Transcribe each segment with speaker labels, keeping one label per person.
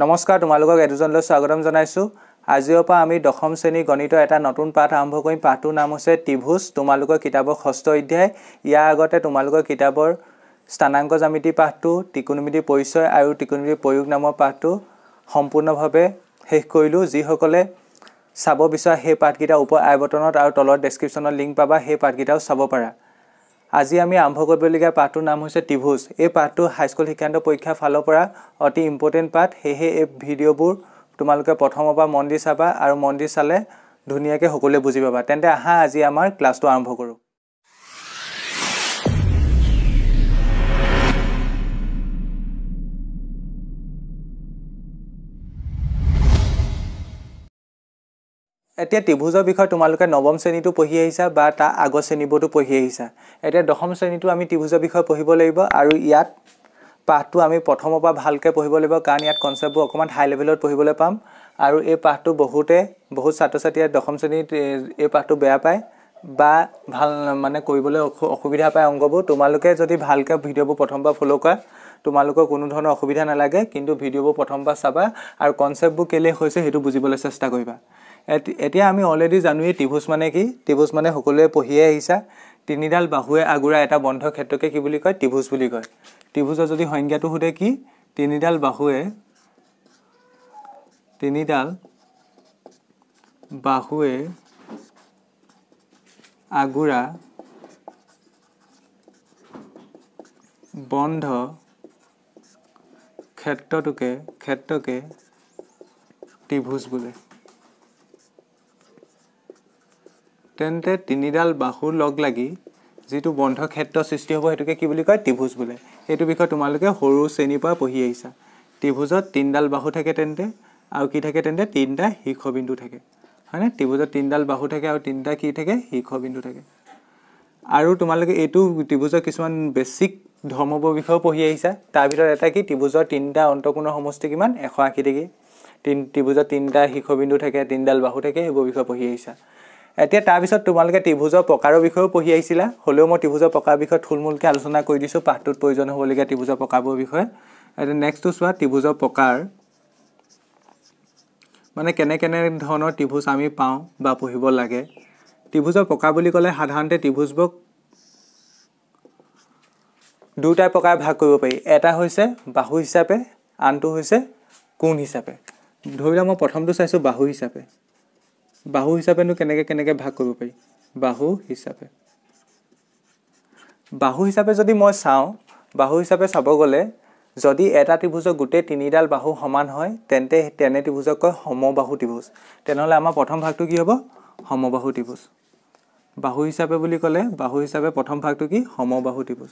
Speaker 1: নমস্কাৰ তোমালোকক এডোজনলৈ স্বাগতম জনাইছোঁ আজিৰ পৰা আমি দশম শ্ৰেণীৰ গণিতৰ এটা নতুন পাঠ আৰম্ভ কৰিম পাঠটোৰ নাম হৈছে ত্ৰিভুজ তোমালোকৰ কিতাপৰ ষষ্ঠ অধ্যায় ইয়াৰ আগতে তোমালোকৰ কিতাপৰ স্থানাংক জামিতি পাঠটো ত্ৰিকোণমিতি পৰিচয় আৰু ত্ৰিকোণমিতি প্ৰয়োগ নামৰ পাঠটো সম্পূৰ্ণভাৱে শেষ কৰিলোঁ যিসকলে চাব বিচৰা সেই পাঠকেইটা ওপৰ আইবটনত আৰু তলৰ ডেছক্ৰিপশ্যনত লিংক পাবা সেই পাঠকেইটাও চাব পাৰা আজি আমি আৰম্ভ কৰিবলগীয়া পাঠটোৰ নাম হৈছে ত্ৰিভুজ এই পাঠটো হাইস্কুল শিক্ষান্ত পৰীক্ষাৰ ফালৰ পৰা অতি ইম্পৰ্টেণ্ট পাঠ সেয়েহে এই ভিডিঅ'বোৰ তোমালোকে প্ৰথমৰ পৰা মন্দিৰ চাবা আৰু মন্দিৰ চালে ধুনীয়াকৈ সকলোৱে বুজি পাবা তেন্তে আহা আজি আমাৰ ক্লাছটো আৰম্ভ কৰোঁ এতিয়া ত্ৰিভুজৰ বিষয়ে তোমালোকে নৱম শ্ৰেণীটো পঢ়ি আহিছা বা তাৰ আগৰ শ্ৰেণীবোৰতো পঢ়ি আহিছা এতিয়া দশম শ্ৰেণীটো আমি ত্ৰিভুজৰ বিষয়ে পঢ়িব লাগিব আৰু ইয়াত পাঠটো আমি প্ৰথমৰ পৰা ভালকৈ পঢ়িব লাগিব কাৰণ ইয়াত কনচেপ্টবোৰ অকণমান হাই লেভেলত পঢ়িবলৈ পাম আৰু এই পাঠটো বহুতে বহুত ছাত্ৰ ছাত্ৰীয়ে দশম শ্ৰেণীত এই পাঠটো বেয়া পায় বা ভাল মানে কৰিবলৈ অসুবিধা পায় অংগবোৰ তোমালোকে যদি ভালকৈ ভিডিঅ'বোৰ প্ৰথমবাৰ ফ'ল' কৰা তোমালোকৰ কোনো ধৰণৰ অসুবিধা নালাগে কিন্তু ভিডিঅ'বোৰ প্ৰথমবাৰ চাবা আৰু কনচেপ্টবোৰ কেলৈ হৈছে সেইটো বুজিবলৈ চেষ্টা কৰিবা এতিয়া আমি অলৰেডি জানোৱেই ত্ৰিভুজ মানে কি ত্ৰিভুজ মানে সকলোৱে পঢ়িয়ে আহিছা তিনিডাল বাহুৱে আগুৰা এটা বন্ধ ক্ষেত্ৰকে কি বুলি কয় ত্ৰিভুজ বুলি কয় ত্ৰিভুজৰ যদি সংজ্ঞাটো সোধে কি তিনিডাল বাহুৱে তিনিডাল বাহুৱে আগুৰা বন্ধ ক্ষেত্ৰটোকে ক্ষেত্ৰকে ত্ৰিভুজ বোলে তেন্তে তিনিডাল বাহু লগ লাগি যিটো বন্ধ ক্ষেত্ৰ সৃষ্টি হ'ব সেইটোকে কি বুলি কয় ত্ৰিভুজ বোলে সেইটো বিষয়ে তোমালোকে সৰু শ্ৰেণীৰ পৰা পঢ়ি আহিছা ত্ৰিভুজত তিনিডাল বাহু থাকে তেন্তে আৰু কি থাকে তেন্তে তিনিটা শীৰ্ষ বিন্দু থাকে হয়নে ত্ৰিভুজত তিনিডাল বাহু থাকে আৰু তিনিটা কি থাকে শীৰ্ষ বিন্দু থাকে আৰু তোমালোকে এইটো ত্ৰিভুজৰ কিছুমান বেছিক ধৰ্মবোৰ বিষয়েও পঢ়ি আহিছা তাৰ ভিতৰত এটা কি ত্ৰিভুজৰ তিনিটা অন্তকোণৰ সমষ্টি কিমান এশ আশী ডিগ্ৰী তিনি ত্ৰিভুজত তিনিটা বিন্দু থাকে তিনিডাল বাহু থাকে সেইবোৰ বিষয়ে পঢ়ি আহিছা এতিয়া তাৰপিছত তোমালোকে ত্ৰিভুজৰ প্ৰকাৰৰ বিষয়েও পঢ়ি আহিছিলা হ'লেও মই ত্ৰিভুজৰ প্ৰকাৰৰ বিষয়ে থুলমূলকৈ আলোচনা কৰি দিছোঁ পাঠটোত প্ৰয়োজন হ'বলগীয়া ত্ৰিভুজৰ প্ৰকাৰবোৰ বিষয়ে এতিয়া নেক্সটটো চোৱা ত্ৰিভুজৰ প্ৰকাৰ মানে কেনে কেনে ধৰণৰ ত্ৰিভুজ আমি পাওঁ বা পঢ়িব লাগে ত্ৰিভুজৰ প্ৰকাৰ বুলি ক'লে সাধাৰণতে ত্ৰিভুজবোৰক দুটাই প্ৰকাৰে ভাগ কৰিব পাৰি এটা হৈছে বাহু হিচাপে আনটো হৈছে কোণ হিচাপে ধৰি লওক মই প্ৰথমটো চাইছোঁ বাহু হিচাপে বাহু হিচাপেনো কেনেকৈ কেনেকৈ ভাগ কৰিব পাৰি বাহু হিচাপে বাহু হিচাপে যদি মই চাওঁ বাহু হিচাপে চাব গ'লে যদি এটা ত্ৰিভুজৰ গোটেই তিনিডাল বাহু সমান হয় তেন্তে তেনে ত্ৰিভুজক কয় সমবাহু ত্ৰিভুজ তেনেহ'লে আমাৰ প্ৰথম ভাগটো কি হ'ব সমবাহু ত্ৰিভুজ বাহু হিচাপে বুলি ক'লে বাহু হিচাপে প্ৰথম ভাগটো কি সমবাহু ত্ৰিভুজ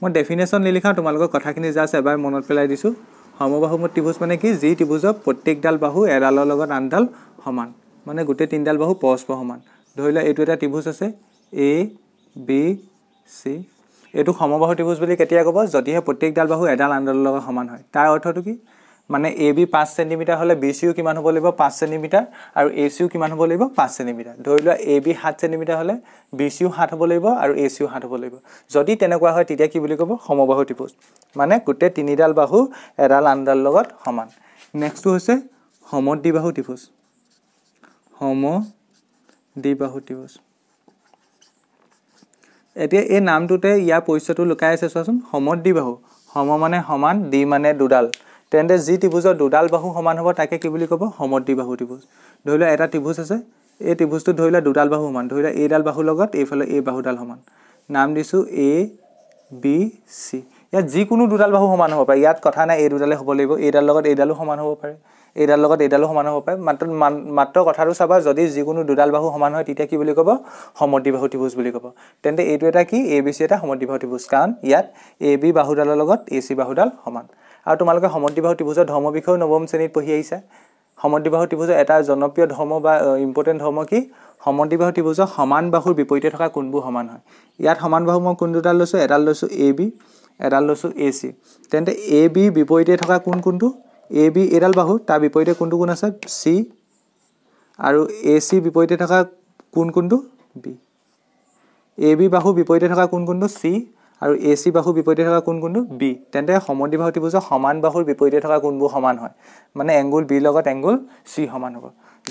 Speaker 1: মই ডেফিনেশ্যন নিলিখাওঁ তোমালোকৰ কথাখিনি জাষ্ট এবাৰ মনত পেলাই দিছোঁ সমবাহুমূৰ ত্ৰিভুজ মানে কি যি ত্ৰিভুজৰ প্ৰত্যেকডাল বাহু এডালৰ লগত আনডাল সমান মানে গোটেই তিনিডাল বাহু পৰস্পৰ সমান ধৰি লওক এইটো এটা ত্ৰিভুজ আছে এ বি চি এইটো সমবাহু ত্ৰিভুজ বুলি কেতিয়া ক'ব যদিহে প্ৰত্যেকডাল বাহু এডাল আনডালৰ লগত সমান হয় তাৰ অৰ্থটো কি মানে এ বি পাঁচ চেণ্টিমিটাৰ হ'লে বি চিও কিমান হ'ব লাগিব পাঁচ চেণ্টিমিটাৰ আৰু এ চিও কিমান হ'ব লাগিব পাঁচ চেণ্টিমিটাৰ ধৰি লোৱা এ বি সাত চেণ্টিমিটাৰ হ'লে বি চিও সাত হ'ব লাগিব আৰু এ চিও সাত হ'ব লাগিব যদি তেনেকুৱা হয় তেতিয়া কি বুলি ক'ব সমবাহু ত্ৰিপোজ মানে গোটেই তিনিডাল বাহু এডাল আনডাল লগত সমান নেক্সটটো হৈছে সমদ্বিবাহু ত্ৰিপোজ সম দ্বিবাহু ত্ৰিপোজ এতিয়া এই নামটোতে ইয়াৰ পৰিচয়টো লুকাই আছে চোৱাচোন সমদ্বিবাহু সম মানে সমান দ্বি মানে দুডাল তেন্তে যি ত্ৰিভুজৰ দুডাল বাহু সমান হ'ব তাকে কি বুলি ক'ব সমদ্বি বাহু ত্ৰিভুজ ধৰি লোৱা এটা ত্ৰিভুজ আছে এই ত্ৰিভুজটো ধৰি লোৱা দুডাল বাহু সমান ধৰি লোৱা এইডাল বাহুৰ লগত এইফালে এই বাহুডাল সমান নাম দিছোঁ এ বি চি ইয়াত যিকোনো দুডাল বাহু সমান হ'ব পাৰে ইয়াত কথা নাই এই দুডালে হ'ব লাগিব এইডাল লগত এইডালো সমান হ'ব পাৰে এইডাল লগত এইডালো সমান হ'ব পাৰে মাত্ৰ মাত্ৰ কথাটো চাবা যদি যিকোনো দুডাল বাহু সমান হয় তেতিয়া কি বুলি ক'ব সমদ্বি বাহু ত্ৰিভুজ বুলি ক'ব তেন্তে এইটো এটা কি এ বি চি এটা সমদ্বি বাহু ত্ৰিভুজ কাৰণ ইয়াত এ বি বাহুডালৰ লগত এ চি বাহুডাল সমান আৰু তোমালোকে সমদ্ৰীবাহু ত্ৰিভুজৰ ধৰ্ম বিষয়েও নৱম শ্ৰেণীত পঢ়ি আহিছা সমদ্ৰীবাহু ত্ৰিভুজৰ এটা জনপ্ৰিয় ধৰ্ম বা ইম্পৰ্টেণ্ট ধৰ্ম কি সমদ্ৰীবাহু ত্ৰিভুজৰ সমান বাহুৰ বিপৰীতে থকা কোনবোৰ সমান হয় ইয়াত সমান বাহু মই কোন দুডাল লৈছোঁ এডাল লৈছোঁ এ বি এডাল লৈছোঁ এ চি তেন্তে এ বি বিপৰীতে থকা কোন কোনটো এ বি এডাল বাহু তাৰ বিপৰীতে কোনটো কোন আছে চি আৰু এ চি বিপৰীতে থকা কোন কোনটো বি এ বি বাহু বিপৰীতে থকা কোন কোনটো চি আৰু এ চি বাহু বিপৰীতে থকা কোন কোনটো বি তেন্তে সমদ্বিবাহু ত্ৰিভুজৰ সমান বাহুৰ বিপৰীতে থকা কোনবোৰ সমান হয় মানে এংগুল বি লগত এংগুল চি সমান হ'ব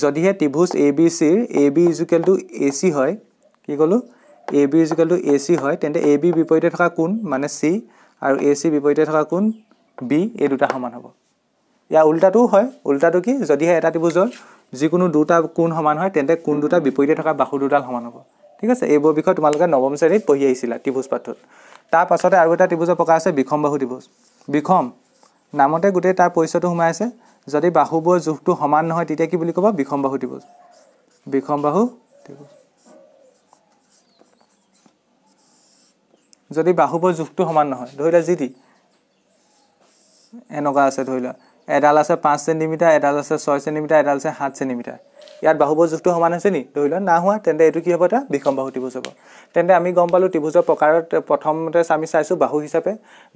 Speaker 1: যদিহে ত্ৰিভুজ এ বি চিৰ A B equal to A C হয় কি ক'লোঁ A B equal to A C হয় তেন্তে এ বি বিপৰীতে থকা কোন মানে চি আৰু এ চি বিপৰীতে থকা কোন বি এই দুটা সমান হ'ব ইয়াৰ উল্টাটোও হয় উল্টাটো কি যদিহে এটা ত্ৰিভুজৰ যিকোনো দুটা কোন সমান হয় তেন্তে কোন দুটা বিপৰীতে থকা বাহু দুডাল সমান হ'ব ঠিক আছে এইবোৰ বিষয়ে তোমালোকে নৱম শ্ৰেণীত পঢ়ি আহিছিলা ত্ৰিভুজ পাঠত তাৰপাছতে আৰু এটা ত্ৰিভুজৰ প্ৰকাৰ আছে বিষম বাহু ত্ৰিভুজ বিষম নামতে গোটেই তাৰ পৰিচয়টো সোমাই আছে যদি বাহুবোৰৰ জোখটো সমান নহয় তেতিয়া কি বুলি ক'ব বিষম বাহু ত্ৰিভুজ বিষম বাহু ত্ৰিভুজ যদি বাহুবোৰৰ জোখটো সমান নহয় ধৰি লোৱা যি টি এনেকুৱা আছে ধৰি লোৱা এডাল আছে পাঁচ চেণ্টিমিটাৰ এডাল আছে ছয় চেণ্টিমিটাৰ এডাল আছে সাত চেণ্টিমিটাৰ ইয়াত বাহুবযোগটো সমান হৈছে নি ধৰি লোৱা না হোৱা তেন্তে এইটো কি হ'ব এটা বিষম বাহু ত্ৰিভুজ হ'ব তেন্তে আমি গম পালোঁ ত্ৰিভুজৰ প্ৰকাৰত প্ৰথমতে আমি চাইছোঁ বাহু হিচাপে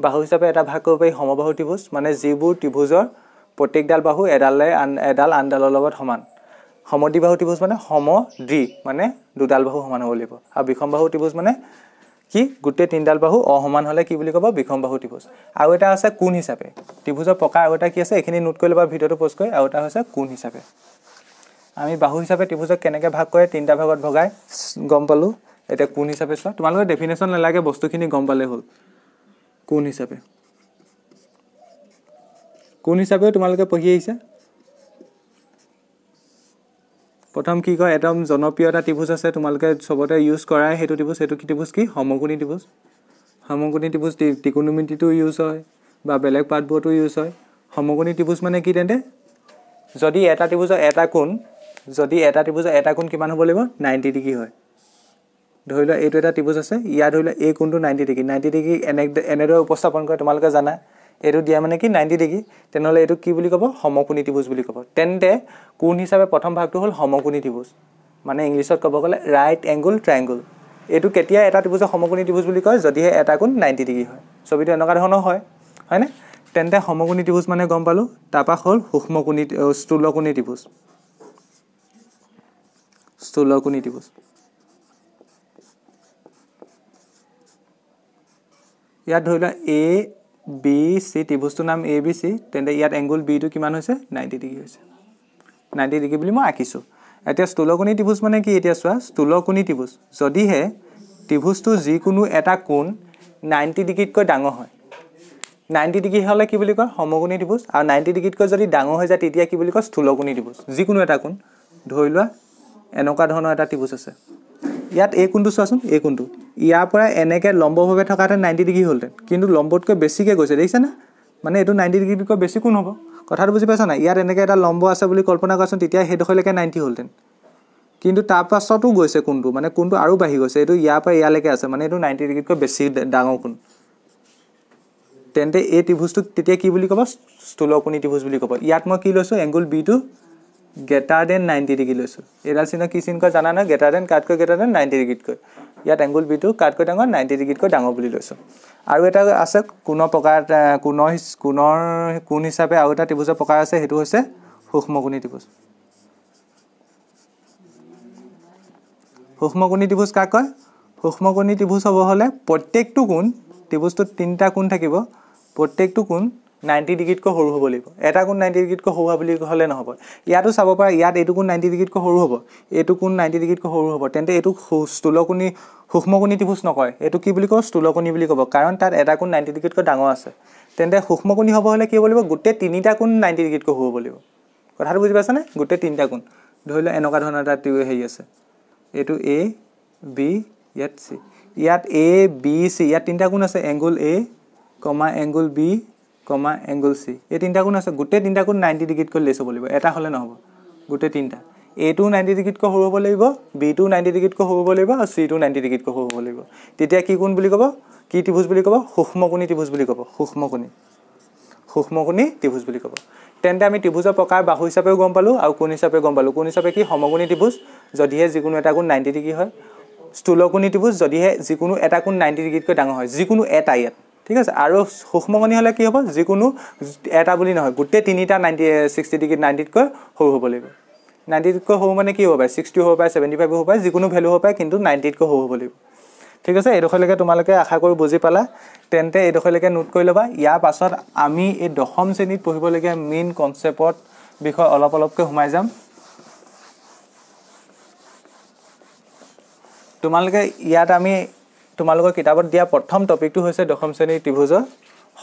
Speaker 1: বাহু হিচাপে এটা ভাগ কৰিব পাৰি সমবাহু ত্ৰিভুজ মানে যিবোৰ ত্ৰিভুজৰ প্ৰত্যেকডাল বাহু এডালে আন এডাল আনডালৰ লগত সমান বাহু ত্ৰিভুজ মানে সম সমদ্ৰি মানে দুডাল বাহু সমান হ'ব লাগিব আৰু বিষম বাহু ত্ৰিভুজ মানে কি গোটেই তিনিডাল বাহু অসমান হ'লে কি বুলি ক'ব বিষম বাহু ত্ৰিভুজ আৰু এটা আছে কোন হিচাপে ত্ৰিভুজৰ প্ৰকাৰ আৰু এটা কি আছে এইখিনি নোট কৰি ল'বা ভিডিঅ'টো পষ্ট কৰি আৰু এটা হৈছে কোন হিচাপে আমি বাহু হিচাপে ত্ৰিভুজক কেনেকৈ ভাগ কৰে তিনিটা ভাগত ভগাই গম পালোঁ এতিয়া কোন হিচাপে চোৱা তোমালোকে ডেফিনেশ্যন নালাগে বস্তুখিনি গম পালেই হ'ল কোন হিচাপে কোন হিচাপেও তোমালোকে পঢ়ি আহিছা প্ৰথম কি কয় একদম জনপ্ৰিয় এটা ত্ৰিভুজ আছে তোমালোকে চবতে ইউজ কৰাই সেইটো ত্ৰিভুজ সেইটো কি ত্ৰিভুজ কি সমকোণী ত্ৰিভুজ সমকোণী ত্ৰিভুজ ত্ৰিকোণমিতিটো ইউজ হয় বা বেলেগ পাৰ্টবোৰতো ইউজ হয় সমকোণী ত্ৰিভুজ মানে কি তেন্তে যদি এটা ত্ৰিভুজৰ এটা কোণ যদি এটা ত্ৰিভুজৰ এটা কোণ কিমান হ'ব লাগিব নাইণ্টি ডিগ্ৰী হয় ধৰি লোৱা এইটো এটা ত্ৰিভুজ আছে ইয়াৰ ধৰি লোৱা এই কোণটো নাইণ্টি ডিগ্ৰী নাইণ্টি ডিগ্ৰী এনে এনেদৰে উপস্থাপন কৰে তোমালোকে জানা এইটো দিয়া মানে কি নাইণ্টি ডিগ্ৰী তেনেহ'লে এইটো কি বুলি ক'ব সমকোণী ত্ৰিভুজ বুলি ক'ব তেন্তে কোণ হিচাপে প্ৰথম ভাগটো হ'ল সমকোণী ত্ৰিভুজ মানে ইংলিছত ক'ব গ'লে ৰাইট এংগুল ট্ৰাইংগুল এইটো কেতিয়া এটা ত্ৰিভুজৰ সমকোণী ত্ৰিভুজ বুলি কয় যদিহে এটা কোণ নাইণ্টি ডিগ্ৰী হয় ছবিটো এনেকুৱা ধৰণৰ হয় হয়নে তেন্তে সমকোণী ত্ৰিভুজ মানে গম পালোঁ তাৰপৰা হ'ল সূক্ষ্মকোণী স্থূলকোণী ত্ৰিভুজ 16 को नहीं दिवस यार ढोला ए बी सी त्रिभुज तो नाम ए बी सी तेंदे यार एंगल बी तो किमान होइसे 90 डिग्री होइसे 90 डिग्री बोली म आकिसु एता 16 कोनी त्रिभुज माने की एता सवा 16 कोनी त्रिभुज जदि हे त्रिभुज तो जे कोनो एटा कोण 90 डिग्री को डांगो होय 90 डिग्री होले की बोली क समकोनी त्रिभुज आ 90 डिग्री को जदि डांगो होय जा तेतिया की बोली क स्थूल कोनी त्रिभुज जे कोनो एटा कोण ढोइला এনেকুৱা ধৰণৰ এটা ত্ৰিভুজ আছে ইয়াত এই কোনটো চোৱাচোন এই কোনটো ইয়াৰ পৰা এনেকৈ লম্বভাৱে থকা এটা নাইণ্টি ডিগ্ৰী হ'লহেঁতেন কিন্তু লম্বতকৈ বেছিকৈ গৈছে দেখিছেনা মানে এইটো নাইণ্টি ডিগ্ৰীতকৈ বেছি কোন হ'ব কথাটো বুজি পাইছা নাই ইয়াত এনেকৈ এটা লম্ব আছে বুলি কল্পনা কৰাচোন তেতিয়া সেইডোখৰলৈকে নাইণ্টি হ'লহেঁতেন কিন্তু তাৰ পাছতো গৈছে কোনটো মানে কোনটো আৰু বাঢ়ি গৈছে এইটো ইয়াৰ পৰা ইয়ালৈকে আছে মানে এইটো নাইণ্টি ডিগ্ৰীতকৈ বেছি ডাঙৰ কোন তেন্তে এই ত্ৰিভুজটোক তেতিয়া কি বুলি ক'ব স্থূলকোণী ত্ৰিভুজ বুলি ক'ব ইয়াত মই কি লৈছোঁ এংগুল বিটো গেটাৰ দেন নাইণ্টি ডিগ্ৰী লৈছোঁ এইডাল চিনৰ কি চিন কয় জানা নহয় গেটাৰ দেন কাতকৈ গেটাৰ দেন নাইণ্টি ডিগ্ৰীতকৈ ইয়াত এংগুল বিটো কাতকৈ ডাঙৰ নাইণ্টি ডিগ্ৰীতকৈ ডাঙৰ বুলি লৈছোঁ আৰু এটা আছে কোণৰ প্ৰকাৰ কোণৰ কোণৰ কোণ হিচাপে আৰু এটা ত্ৰিভুজৰ প্ৰকাৰ আছে সেইটো হৈছে সূক্ষ্মগুণী ত্ৰিভুজ সূক্ষ্মগুণী ত্ৰিভুজ কাক কয় সূক্ষ্মগুণী ত্ৰিভুজ হ'ব হ'লে প্ৰত্যেকটো কোণ ত্ৰিভুজটোত তিনিটা কোণ থাকিব প্ৰত্যেকটো কোণ 90 ডিগ্ৰীত কৈ হৰু হ'ব লাগিব এটা কোণ 90 ডিগ্ৰীত কৈ হৰুৱা বুলি হলে নহ'ব ইয়াতো চাব পাৰে ইয়াত এইটো কোণ 90 ডিগ্ৰীত কৈ হৰু হ'ব এইটো কোণ 90 ডিগ্ৰীত কৈ হৰু হ'ব তেন্তে এইটো স্থূলকোণী সূক্ষ্মকোণী ত্ৰিভুজ নকয় এইটো কি বুলি কওঁ স্থূলকোণী বুলি ক'ব কাৰণ তাত এটা কোণ 90 ডিগ্ৰীত কৈ ডাঙৰ আছে তেন্তে সূক্ষ্মকোণী হ'ব হ'লে কি বুলিব গোটেই তিনিটা কোণ 90 ডিগ্ৰীত কৈ হ'ব লাগিব কথাটো বুজি পাইছানে গোটেই তিনিটা কোণ ধৰি লওক এনেকুৱা ধৰণৰ এটা হেৰি আছে এইটো এ বি ইয়াত চি ইয়াত এ বি চি ইয়াত তিনিটা কোণ আছে angle A comma angle B comma angle C এই তিনিটা কোণ আছে গোটেই তিনিটা কোণ নাইণ্টি ডিগ্ৰীতকৈ লেছ হ'ব লাগিব এটা হ'লে নহ'ব গোটেই তিনিটা এইটো নাইণ্টি ডিগ্ৰীতকৈ সৰু হ'ব লাগিব বিটো নাইণ্টি ডিগ্ৰীতকৈ সৰু হ'ব লাগিব আৰু চিটো নাইণ্টি ডিগ্ৰীতকৈ সৰু হ'ব লাগিব তেতিয়া কি কোণ বুলি ক'ব কি ত্ৰিভুজ বুলি ক'ব সূক্ষ্মকোণী ত্ৰিভুজ বুলি ক'ব সূক্ষ্মকোণী সূক্ষ্মকোণী ত্ৰিভুজ বুলি ক'ব তেন্তে আমি ত্ৰিভুজৰ প্ৰকাৰ বাহু হিচাপেও গম পালোঁ আৰু কোণ হিচাপে গম পালোঁ কোণ হিচাপে কি সমগুণী ত্ৰিভুজ যদিহে যিকোনো এটা কোণ নাইণ্টি ডিগ্ৰী হয় স্থূলকোণী ত্ৰিভুজ যদিহে যিকোনো এটা কোণ নাইণ্টি ডিগ্ৰীতকৈ ডাঙৰ হয় যিকোনো এটা ইয়াত ঠিক আছে আৰু সুক্ষ্মণি হ'লে কি হ'ব যিকোনো এটা বুলি নহয় গোটেই তিনিটা নাইণ্টি ছিক্সটি ডিগ্ৰী নাইণ্টিতকৈ সৰু হ'ব লাগিব নাইণ্টিতকৈ সৰু মানে কি হ'ব পাৰে ছিক্সটি হ'ব পাৰে ছেভেণ্টি ফাইভো হ'ব পাৰে যিকোনো ভেলু হ'ব পাৰে কিন্তু নাইণ্টিতকৈ সৰু হ'ব লাগিব ঠিক আছে এইডোখৰলৈকে তোমালোকে আশা কৰি বুজি পালা তেন্তে এইডোখৰলৈকে নোট কৰি ল'বা ইয়াৰ পাছত আমি এই দশম শ্ৰেণীত পঢ়িবলগীয়া মেইন কনচেপ্টত বিষয়ে অলপ অলপকৈ সোমাই যাম তোমালোকে ইয়াত আমি তোমালোকৰ কিতাপত দিয়া প্ৰথম টপিকটো হৈছে দশম শ্ৰেণীৰ ত্ৰিভুজৰ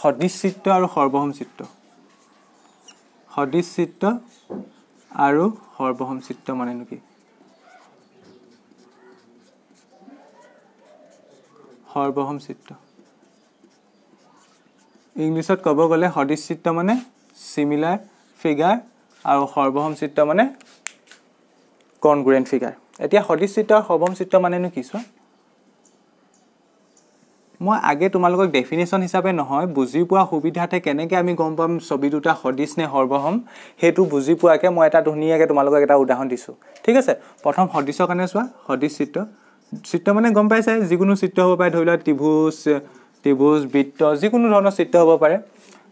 Speaker 1: সদৃশ চিত্ৰ আৰু সৰ্বহম চিত্ৰ সদৃশ চিত্ৰ আৰু সৰ্বহম চিত্ৰ মানেনো কি সৰ্বহম চিত্ৰ ইংলিছত ক'ব গ'লে সদৃশ চিত্ৰ মানে চিমিলাৰ ফিগাৰ আৰু সৰ্বহম চিত্ৰ মানে কনগ্ৰেণ্ট ফিগাৰ এতিয়া সদৃশ চিত্ৰ আৰু সৰ্বম চিত্ৰ মানেনো কি চোৱা মই আগে তোমালোকক ডেফিনেশ্যন হিচাপে নহয় বুজি পোৱা সুবিধাতে কেনেকৈ আমি গম পাম ছবি দুটা সদৃশ নে সৰ্বহম সেইটো বুজি পোৱাকৈ মই এটা ধুনীয়াকৈ তোমালোকক এটা উদাহৰণ দিছোঁ ঠিক আছে প্ৰথম সদৃশৰ কাৰণে চোৱা সদৃশ চিত্ৰ চিত্ৰ মানে গম পাইছে যিকোনো চিত্ৰ হ'ব পাৰে ধৰি লোৱা ত্ৰিভুজ ত্ৰিভুজ বৃত্ত যিকোনো ধৰণৰ চিত্ৰ হ'ব পাৰে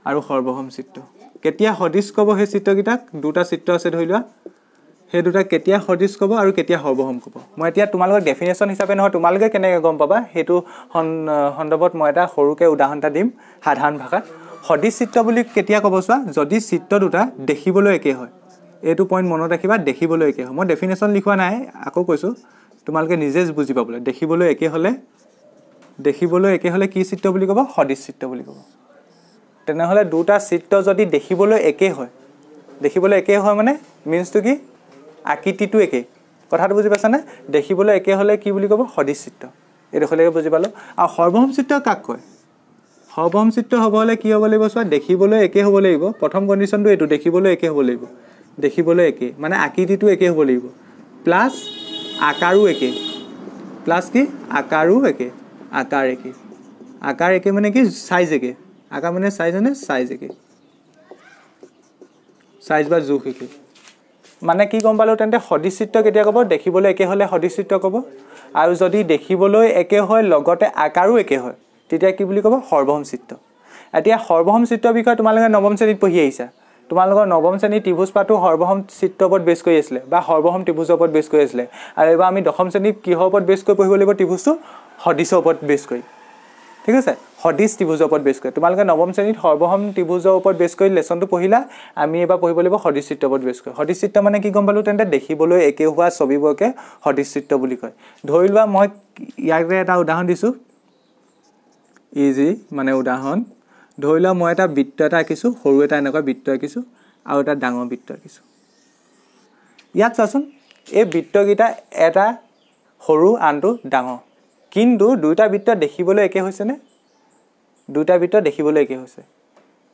Speaker 1: আৰু সৰ্বহম চিত্ৰ কেতিয়া সদৃশ ক'ব সেই চিত্ৰকেইটাক দুটা চিত্ৰ আছে ধৰি লোৱা সেই দুটা কেতিয়া সদৃশ ক'ব আৰু কেতিয়া সৰ্বসম ক'ব মই এতিয়া তোমালোকৰ ডেফিনেশ্যন হিচাপে নহয় তোমালোকে কেনেকৈ গম পাবা সেইটো সন্দৰ্ভত মই এটা সৰুকৈ উদাহৰণ এটা দিম সাধাৰণ ভাষাত সদৃশ চিত্ৰ বুলি কেতিয়া ক'ব চোৱা যদি চিত্ৰ দুটা দেখিবলৈ একে হয় এইটো পইণ্ট মনত ৰাখিবা দেখিবলৈ একে হয় মই ডেফিনেশ্যন লিখোৱা নাই আকৌ কৈছোঁ তোমালোকে নিজে বুজি পাবলৈ দেখিবলৈ একে হ'লে দেখিবলৈ একে হ'লে কি চিত্ৰ বুলি ক'ব সদৃশ চিত্ৰ বুলি ক'ব তেনেহ'লে দুটা চিত্ৰ যদি দেখিবলৈ একে হয় দেখিবলৈ একে হয় মানে মিনছটো কি আকৃতিটো একেই কথাটো বুজি পাইছানে দেখিবলৈ একে হ'লে কি বুলি ক'ব সদৃশ চিত্ৰ এইটো হ'লে বুজি পালোঁ আৰু সৰ্বম চিত্ৰ কাক কয় সৰ্বম চিত্ৰ হ'ব হ'লে কি হ'ব লাগিব চোৱা দেখিবলৈ একে হ'ব লাগিব প্ৰথম কণ্ডিশ্যনটো এইটো দেখিবলৈ একে হ'ব লাগিব দেখিবলৈ একে মানে আকৃতিটো একে হ'ব লাগিব প্লাছ আকাৰো একে প্লাছ কি আকাৰো একে আকাৰ একে আকাৰ একে মানে কি চাইজ একে আকাৰ মানে চাইজ মানে চাইজ একে চাইজ বা জোখ একে মানে কি গম পালোঁ তেন্তে সদৃশিত্ব কেতিয়া ক'ব দেখিবলৈ একে হ'লে সদৃশিত্ব ক'ব আৰু যদি দেখিবলৈ একে হয় লগতে আকাৰো একে হয় তেতিয়া কি বুলি ক'ব সৰ্বম চিত্ৰ এতিয়া সৰ্বম চিত্ৰৰ বিষয়ে তোমালোকে নৱম শ্ৰেণীত পঢ়ি আহিছা তোমালোকৰ নৱম শ্ৰেণীৰ ত্ৰিভুজ পাতো সৰ্বসম চিত্ৰৰ ওপৰত বেছ কৰি আছিলে বা সৰ্বসম ত্ৰিভুজৰ ওপৰত বেছ কৰি আছিলে আৰু এইবাৰ আমি দশম শ্ৰেণীত কিহৰ ওপৰত বেছ কৰি পঢ়িব লাগিব ত্ৰিভুজটো সদৃশৰ ওপৰত বেছ কৰি ঠিক আছে সদৃশ ত্ৰিভুজৰ ওপৰত বেছ কৰি তোমালোকে নৱম শ্ৰেণীত সৰ্বসম ত্ৰিভুজৰ ওপৰত বেছ কৰি লেচনটো পঢ়িলা আমি এইবাৰ পঢ়িব লাগিব সদৃশ চিত্ৰ ওপৰত বেছ কৰি সদৃশ চিত্ৰ মানে কি গম পালোঁ তেন্তে দেখিবলৈ একে হোৱা ছবিবোৰকে সদৃশ চিত্ৰ বুলি কয় ধৰি লোৱা মই ইয়াকে এটা উদাহৰণ দিছোঁ ইজি মানে উদাহৰণ ধৰি লোৱা মই এটা বৃত্ত এটা আঁকিছোঁ সৰু এটা এনেকুৱা বৃত্ত আঁকিছোঁ আৰু এটা ডাঙৰ বৃত্ত আঁকিছোঁ ইয়াত চোৱাচোন এই বৃত্তকেইটা এটা সৰু আনটো ডাঙৰ কিন্তু দুয়োটা বৃত্ত দেখিবলৈ একে হৈছেনে দুটা বৃত্ত দেখিবলৈ একে হৈছে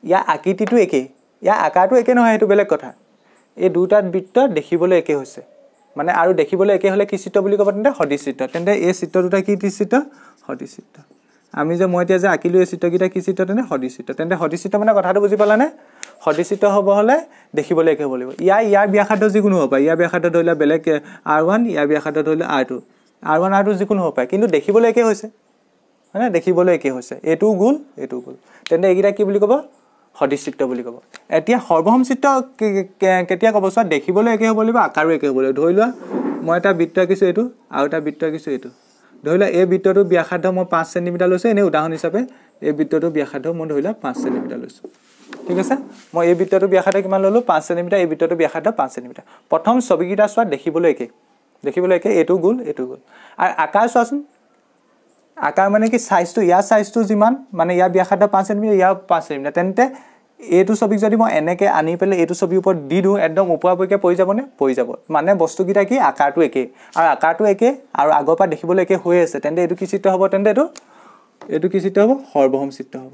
Speaker 1: ইয়াৰ আকৃতিটো একেই ইয়াৰ আকাৰটো একে নহয় সেইটো বেলেগ কথা এই দুটা বৃত্ত দেখিবলৈ একে হৈছে মানে আৰু দেখিবলৈ একে হ'লে কি চিত্ৰ বুলি ক'ব তেন্তে সদৃশ্চিত্ৰ তেন্তে এই চিত্ৰ দুটা কি দৃশ্চিত্ৰ সদৃশ্চিত্ৰ আমি যে মই এতিয়া যে আঁকিলোঁ এই চিত্ৰকেইটা কি চিত্ৰ তেনে সদৃশ্চিত্ৰ তেন্তে সদৃশ্চিত্ৰ মানে কথাটো বুজি পালানে সদৃশ্চিত্ৰ হ'ব হ'লে দেখিবলৈ একে হ'ব লাগিব ইয়াৰ ইয়াৰ ব্যাসাৰ্থ যিকোনো হ'ব পাৰে ইয়াৰ ব্যাসাৰ্থ ধৰি লওক বেলেগ আৰ ওৱান ইয়াৰ ব্যাসাৰ্থ ধৰি লওক R two R one R two যিকোন হব পায় কিন্তু দেখবলে একে হয়েছে হ্যাঁ দেখবলে একে হয়েছে এইটো গুণ এইটো গুণ তেন এইকটা কি কব সদৃশিত্ব বলে কব এতিয়া সর্বসম চিত্র কেতিয়া কব চা দেখবলে একে হব লাগবে আকারও একে হব লাগবে ধরে লওয়া মানে একটা বৃত্ত আঁকিছো এই আর একটা বৃত্ত আঁকিছো এই ধরে লওয়া এই বৃত্তটো ব্যাসার্ধ মানে পাঁচ সেন্টিমিটার লোক এনে উদাহরণ হিসাবে এই বৃত্তটো ব্যাসার্ধ মানে ধরে লওয়া পাঁচ সেন্টিমিটার লোক ঠিক আছে মানে এই বৃত্তটো ব্যাসার্ধ কিমান ললো পাঁচ সেন্টিমিটার এই বৃত্তটো ব্যাসার্ধ পাঁচ সেন্টিমিটার প্রথম ছবিকিটা চা দেখবলে একেই দেখিবলৈ একে এইটো গোল এইটো গোল আৰু আকাৰ চোৱাচোন আকাৰ মানে কি চাইজটো ইয়াৰ চাইজটো যিমান মানে ইয়াৰ ব্যাসাৰ্থ পাঁচ চেণ্টিমিটাৰ ইয়াৰ পাঁচ চেণ্টিমিটাৰ তেন্তে এইটো ছবিক যদি মই এনেকৈ আনি পেলাই এইটো ছবিৰ ওপৰত দি দিওঁ একদম ওপৰাপৰিকৈ পৰি যাবনে পৰি যাব মানে বস্তুকেইটা কি আকাৰটো একেই আৰু আকাৰটো একেই আৰু আগৰ পৰা দেখিবলৈ একে হৈ আছে তেন্তে এইটো কি চিত্ৰ হ'ব তেন্তে এইটো এইটো কি চিত্ৰ হ'ব সৰ্বহম চিত্ৰ হ'ব